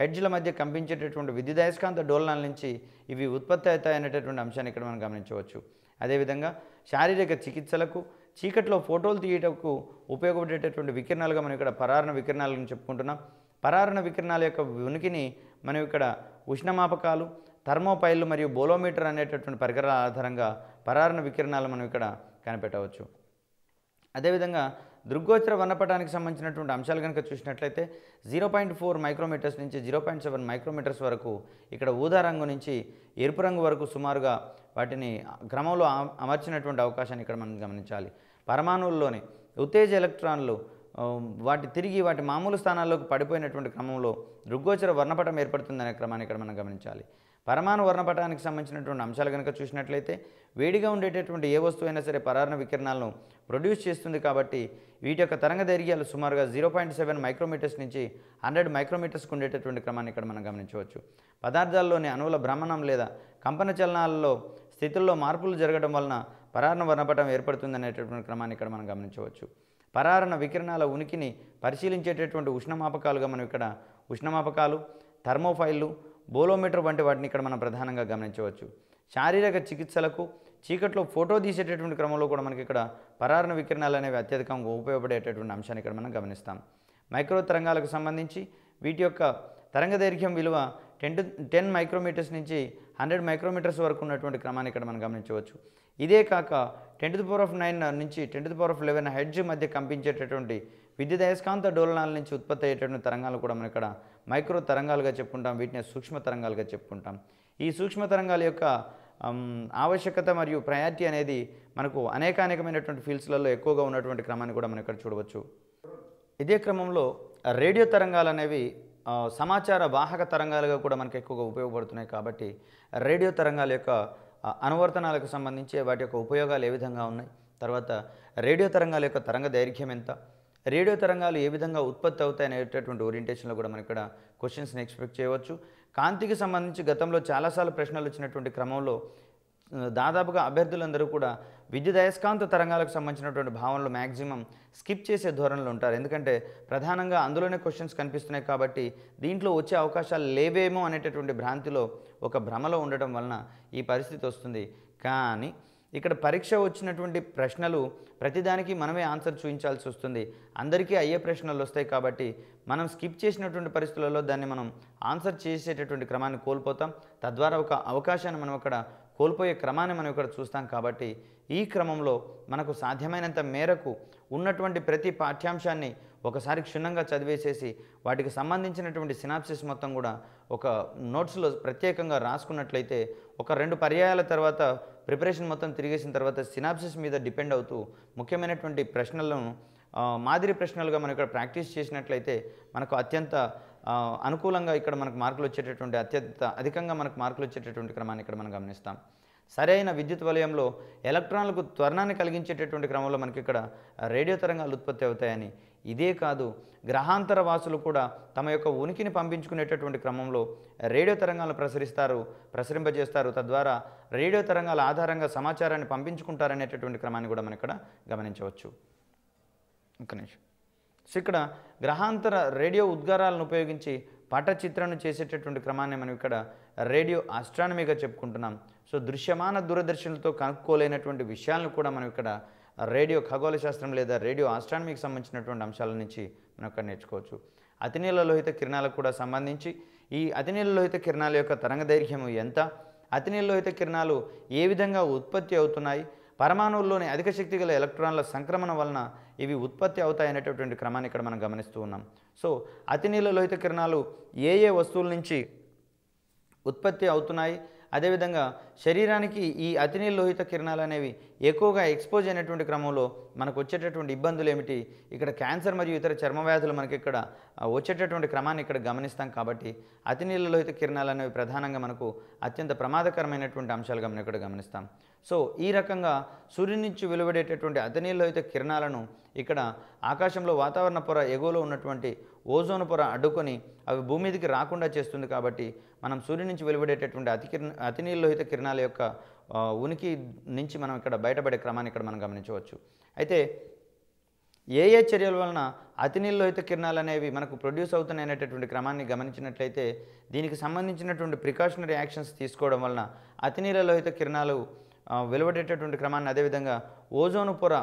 Speaker 1: హెడ్జ్ల మధ్య కంపించేటటువంటి విద్యుదయస్కాంత డోలనాల నుంచి ఇవి ఉత్పత్తి అవుతాయనేటటువంటి అంశాన్ని ఇక్కడ మనం గమనించవచ్చు అదేవిధంగా శారీరక చికిత్సలకు చీకట్లో ఫోటోలు తీయటకు ఉపయోగపడేటటువంటి వికిరణాలుగా మనం ఇక్కడ పరారణ వికిరణాలను చెప్పుకుంటున్నాం పరారణ వికిరణాల యొక్క ఉనికిని మనం ఇక్కడ ఉష్ణమాపకాలు థర్మోపైల్ మరియు బోలోమీటర్ అనేటటువంటి పరికరాల ఆధారంగా పరారణ వికిరణాలు మనం ఇక్కడ కనిపెట్టవచ్చు అదేవిధంగా దృగ్గోచర వర్ణపటానికి సంబంధించినటువంటి అంశాలు కనుక చూసినట్లయితే జీరో పాయింట్ ఫోర్ మైక్రోమీటర్స్ నుంచి జీరో పాయింట్ సెవెన్ మైక్రోమీటర్స్ వరకు ఇక్కడ ఊదా రంగు నుంచి ఎరుపు రంగు వరకు సుమారుగా వాటిని క్రమంలో అమర్చినటువంటి అవకాశాన్ని ఇక్కడ మనం గమనించాలి పరమాణువుల్లోని ఉత్తేజ ఎలక్ట్రాన్లు వాటి తిరిగి వాటి మామూలు స్థానాల్లోకి పడిపోయినటువంటి క్రమంలో దృగ్గోచర వర్ణపటం ఏర్పడుతుందనే క్రమాన్ని ఇక్కడ మనం గమనించాలి పరమాణు వర్ణపటానికి సంబంధించినటువంటి అంశాలు కనుక చూసినట్లయితే వేడిగా ఉండేటటువంటి ఏ వస్తువు అయినా సరే పరారణ వికిరణాలను ప్రొడ్యూస్ చేస్తుంది కాబట్టి వీటి యొక్క తరంగ దైర్ఘ్యాలు సుమారుగా జీరో పాయింట్ సెవెన్ మైక్రోమీటర్స్ నుంచి హండ్రెడ్ మైక్రోమీటర్స్కు ఉండేటటువంటి క్రమాన్ని ఇక్కడ మనం గమనించవచ్చు పదార్థాల్లోని అణువుల భ్రమణం లేదా కంపన చలనాలలో స్థితుల్లో మార్పులు జరగడం వలన పరారణ వర్ణపటం ఏర్పడుతుంది అనేటటువంటి క్రమాన్ని ఇక్కడ మనం గమనించవచ్చు పరారణ వికిరణాల ఉనికిని పరిశీలించేటటువంటి ఉష్ణమాపకాలుగా మనం ఇక్కడ ఉష్ణమాపకాలు థర్మోఫైళ్ళు బోలోమీటర్ వంటి వాటిని ఇక్కడ మనం ప్రధానంగా గమనించవచ్చు శారీరక చికిత్సలకు చీకట్లో ఫోటో తీసేటటువంటి క్రమంలో కూడా మనకి ఇక్కడ పరారణ వికిరణాలు అనేవి అత్యధికంగా ఉపయోగపడేటటువంటి అంశాన్ని ఇక్కడ మనం గమనిస్తాం మైక్రో తరంగాలకు సంబంధించి వీటి యొక్క తరంగ దైర్ఘ్యం విలువ టెన్ టు టెన్ మైక్రోమీటర్స్ నుంచి హండ్రెడ్ మైక్రోమీటర్స్ వరకు ఉన్నటువంటి క్రమాన్ని ఇక్కడ మనం గమనించవచ్చు ఇదే కాక ten to power of nine నుంచి ten to power of eleven hertz మధ్య కంపించేటటువంటి విద్యుదయస్కాంత డోలనాల నుంచి ఉత్పత్తి అయ్యేటటువంటి తరంగాలు కూడా మనం ఇక్కడ మైక్రో తరంగాలుగా చెప్పుకుంటాం వీటిని సూక్ష్మ తరంగాలుగా చెప్పుకుంటాం ఈ సూక్ష్మ తరంగాల యొక్క ఆవశ్యకత మరియు ప్రయారిటీ అనేది మనకు అనేక అనేకమైనటువంటి ఫీల్డ్స్లలో ఎక్కువగా ఉన్నటువంటి క్రమాన్ని కూడా మనం ఇక్కడ చూడవచ్చు ఇదే క్రమంలో రేడియో తరంగాలు అనేవి సమాచార వాహక తరంగాలుగా కూడా మనకు ఎక్కువగా ఉపయోగపడుతున్నాయి కాబట్టి రేడియో తరంగాల యొక్క అనువర్తనాలకు సంబంధించి వాటి యొక్క ఉపయోగాలు ఏ విధంగా ఉన్నాయి తర్వాత రేడియో తరంగాల యొక్క తరంగ దైర్ఘ్యం ఎంత రేడియో తరంగాలు ఏ విధంగా ఉత్పత్తి అవుతాయి అనేటటువంటి ఓరియంటేషన్లో కూడా మనం ఇక్కడ క్వశ్చన్స్ని ఎక్స్పెక్ట్ చేయవచ్చు కాంతికి సంబంధించి గతంలో చాలాసార్లు ప్రశ్నలు వచ్చినటువంటి క్రమంలో దాదాపుగా అభ్యర్థులందరూ కూడా విద్యుదయస్కాంత తరంగాలకు సంబంధించినటువంటి భావనలు మ్యాక్సిమం స్కిప్ చేసే ధోరణిలో ఉంటారు ఎందుకంటే ప్రధానంగా అందులోనే క్వశ్చన్స్ కనిపిస్తున్నాయి కాబట్టి దీంట్లో వచ్చే అవకాశాలు లేవేమో అనేటటువంటి భ్రాంతిలో ఒక భ్రమలో ఉండటం వలన ఈ పరిస్థితి వస్తుంది కానీ ఇక్కడ పరీక్ష వచ్చినటువంటి ప్రశ్నలు ప్రతిదానికి మనమే ఆన్సర్ చూపించాల్సి వస్తుంది అందరికీ అయ్యే ప్రశ్నలు వస్తాయి కాబట్టి మనం స్కిప్ చేసినటువంటి పరిస్థితులలో దాన్ని మనం ఆన్సర్ చేసేటటువంటి క్రమాన్ని కోల్పోతాం తద్వారా ఒక అవకాశాన్ని మనం అక్కడ కోల్పోయే క్రమాన్ని మనం ఇక్కడ చూస్తాం కాబట్టి ఈ క్రమంలో మనకు సాధ్యమైనంత మేరకు ఉన్నటువంటి ప్రతి పాఠ్యాంశాన్ని ఒకసారి క్షుణ్ణంగా చదివేసేసి వాటికి సంబంధించినటువంటి సినాప్సిస్ మొత్తం కూడా ఒక నోట్స్లో ప్రత్యేకంగా రాసుకున్నట్లయితే ఒక రెండు పర్యాయాల తర్వాత ప్రిపరేషన్ మొత్తం తిరిగేసిన తర్వాత సినాప్సిస్ మీద డిపెండ్ అవుతూ ముఖ్యమైనటువంటి ప్రశ్నలను మాదిరి ప్రశ్నలుగా మనం ఇక్కడ ప్రాక్టీస్ చేసినట్లయితే మనకు అత్యంత అనుకూలంగా ఇక్కడ మనకు మార్కులు వచ్చేటటువంటి అత్యంత అధికంగా మనకు మార్కులు వచ్చేటటువంటి క్రమాన్ని ఇక్కడ మనం గమనిస్తాం సరైన విద్యుత్ వలయంలో ఎలక్ట్రాన్లకు త్వరణాన్ని కలిగించేటటువంటి క్రమంలో మనకి ఇక్కడ రేడియో తరంగాలు ఉత్పత్తి అవుతాయని ఇదే కాదు గ్రహాంతర వాసులు కూడా తమ యొక్క ఉనికిని పంపించుకునేటటువంటి క్రమంలో రేడియో తరంగాలను ప్రసరిస్తారు ప్రసరింపజేస్తారు తద్వారా రేడియో తరంగాల ఆధారంగా సమాచారాన్ని పంపించుకుంటారనేటటువంటి క్రమాన్ని కూడా మనం ఇక్కడ గమనించవచ్చు ఒక నిమిషం సో ఇక్కడ గ్రహాంతర రేడియో ఉద్గారాలను ఉపయోగించి పటచిత్రను చేసేటటువంటి క్రమాన్ని మనం ఇక్కడ రేడియో ఆస్ట్రానమీగా చెప్పుకుంటున్నాం సో దృశ్యమాన దూరదర్శనలతో కనుక్కోలేనటువంటి విషయాలను కూడా మనం ఇక్కడ రేడియో ఖగోళ శాస్త్రం లేదా రేడియో ఆస్ట్రానమీకి సంబంధించినటువంటి అంశాల నుంచి మనం అక్కడ నేర్చుకోవచ్చు అతినీల లోహిత కిరణాలకు కూడా సంబంధించి ఈ అతినీల లోహిత కిరణాల యొక్క తరంగ దైర్ఘ్యం ఎంత అతినీల లోహిత కిరణాలు ఏ విధంగా ఉత్పత్తి అవుతున్నాయి పరమాణువుల్లోని అధిక శక్తి గల ఎలక్ట్రాన్ల సంక్రమణ వలన ఇవి ఉత్పత్తి అవుతాయనేటటువంటి క్రమాన్ని ఇక్కడ మనం గమనిస్తూ ఉన్నాం సో అతినీల లోహిత కిరణాలు ఏ ఏ వస్తువుల నుంచి ఉత్పత్తి అవుతున్నాయి అదేవిధంగా శరీరానికి ఈ అతినీ లోహిత కిరణాలు అనేవి ఎక్కువగా ఎక్స్పోజ్ అయినటువంటి క్రమంలో మనకు వచ్చేటటువంటి ఇబ్బందులు ఏమిటి ఇక్కడ క్యాన్సర్ మరియు ఇతర చర్మ వ్యాధులు మనకి ఇక్కడ వచ్చేటటువంటి క్రమాన్ని ఇక్కడ గమనిస్తాం కాబట్టి అతినీల లోహిత కిరణాలు అనేవి ప్రధానంగా మనకు అత్యంత ప్రమాదకరమైనటువంటి అంశాలుగా మనం ఇక్కడ గమనిస్తాం సో ఈ రకంగా సూర్యుని నుంచి వెలువడేటటువంటి అతినీల లోహిత కిరణాలను ఇక్కడ ఆకాశంలో వాతావరణ పొర ఎగువలో ఉన్నటువంటి ఓజోన్ పొర అడ్డుకొని అవి భూమి మీదకి రాకుండా చేస్తుంది కాబట్టి మనం సూర్యుడి నుంచి వెలువడేటటువంటి అతి కిరణ అతినీలోహిత కిరణాల యొక్క ఉనికి నుంచి మనం ఇక్కడ బయటపడే క్రమాన్ని ఇక్కడ మనం గమనించవచ్చు అయితే ఏ ఏ చర్యల వలన అతినీలోహిత కిరణాలు అనేవి మనకు ప్రొడ్యూస్ అవుతున్నాయి అనేటటువంటి క్రమాన్ని గమనించినట్లయితే దీనికి సంబంధించినటువంటి ప్రికాషనరీ యాక్షన్స్ తీసుకోవడం వలన అతినీలలోహిత కిరణాలు వెలువడేటటువంటి క్రమాన్ని అదేవిధంగా ఓజోను పొర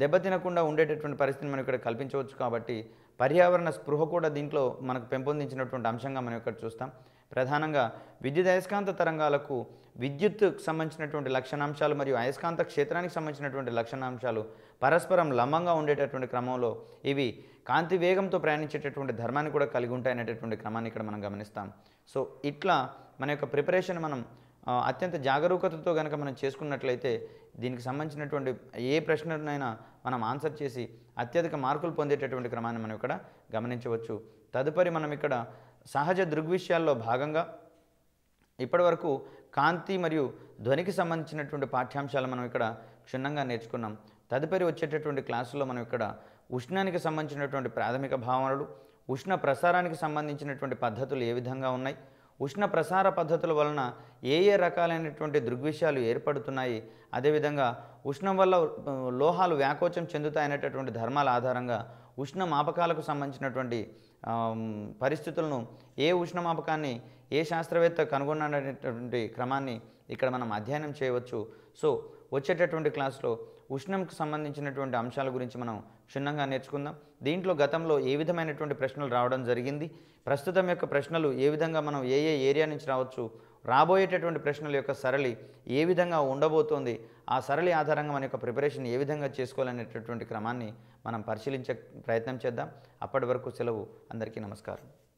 Speaker 1: దెబ్బతినకుండా ఉండేటటువంటి పరిస్థితిని మనం ఇక్కడ కల్పించవచ్చు కాబట్టి పర్యావరణ స్పృహ కూడా దీంట్లో మనకు పెంపొందించినటువంటి అంశంగా మనం ఇక్కడ చూస్తాం ప్రధానంగా విద్యుత్ అయస్కాంత తరంగాలకు విద్యుత్కు సంబంధించినటువంటి లక్షణాంశాలు మరియు అయస్కాంత క్షేత్రానికి సంబంధించినటువంటి లక్షణాంశాలు పరస్పరం లంబంగా ఉండేటటువంటి క్రమంలో ఇవి కాంతి వేగంతో ప్రయాణించేటటువంటి ధర్మాన్ని కూడా కలిగి ఉంటాయనేటటువంటి క్రమాన్ని ఇక్కడ మనం గమనిస్తాం సో ఇట్లా మన యొక్క ప్రిపరేషన్ మనం అత్యంత జాగరూకతతో కనుక మనం చేసుకున్నట్లయితే దీనికి సంబంధించినటువంటి ఏ ప్రశ్ననైనా మనం ఆన్సర్ చేసి అత్యధిక మార్కులు పొందేటటువంటి క్రమాన్ని మనం ఇక్కడ గమనించవచ్చు తదుపరి మనం ఇక్కడ సహజ దృగ్విషయాల్లో భాగంగా ఇప్పటివరకు కాంతి మరియు ధ్వనికి సంబంధించినటువంటి పాఠ్యాంశాలు మనం ఇక్కడ క్షుణ్ణంగా నేర్చుకున్నాం తదుపరి వచ్చేటటువంటి క్లాసులో మనం ఇక్కడ ఉష్ణానికి సంబంధించినటువంటి ప్రాథమిక భావనలు ఉష్ణ ప్రసారానికి సంబంధించినటువంటి పద్ధతులు ఏ విధంగా ఉన్నాయి ఉష్ణ ప్రసార పద్ధతుల వలన ఏ ఏ రకాలైనటువంటి దృగ్విషయాలు ఏర్పడుతున్నాయి అదేవిధంగా ఉష్ణం వల్ల లోహాలు వ్యాకోచం చెందుతాయనేటటువంటి ధర్మాల ఆధారంగా ఉష్ణ మాపకాలకు సంబంధించినటువంటి పరిస్థితులను ఏ ఉష్ణమాపకాన్ని ఏ శాస్త్రవేత్త కనుగొన్నటువంటి క్రమాన్ని ఇక్కడ మనం అధ్యయనం చేయవచ్చు సో వచ్చేటటువంటి క్లాస్లో ఉష్ణంకు సంబంధించినటువంటి అంశాల గురించి మనం క్షుణ్ణంగా నేర్చుకుందాం దీంట్లో గతంలో ఏ విధమైనటువంటి ప్రశ్నలు రావడం జరిగింది ప్రస్తుతం యొక్క ప్రశ్నలు ఏ విధంగా మనం ఏ ఏ ఏరియా నుంచి రావచ్చు రాబోయేటటువంటి ప్రశ్నల యొక్క సరళి ఏ విధంగా ఉండబోతోంది ఆ సరళి ఆధారంగా మన యొక్క ప్రిపరేషన్ ఏ విధంగా చేసుకోవాలనేటటువంటి క్రమాన్ని మనం పరిశీలించే ప్రయత్నం చేద్దాం అప్పటి వరకు సెలవు అందరికీ నమస్కారం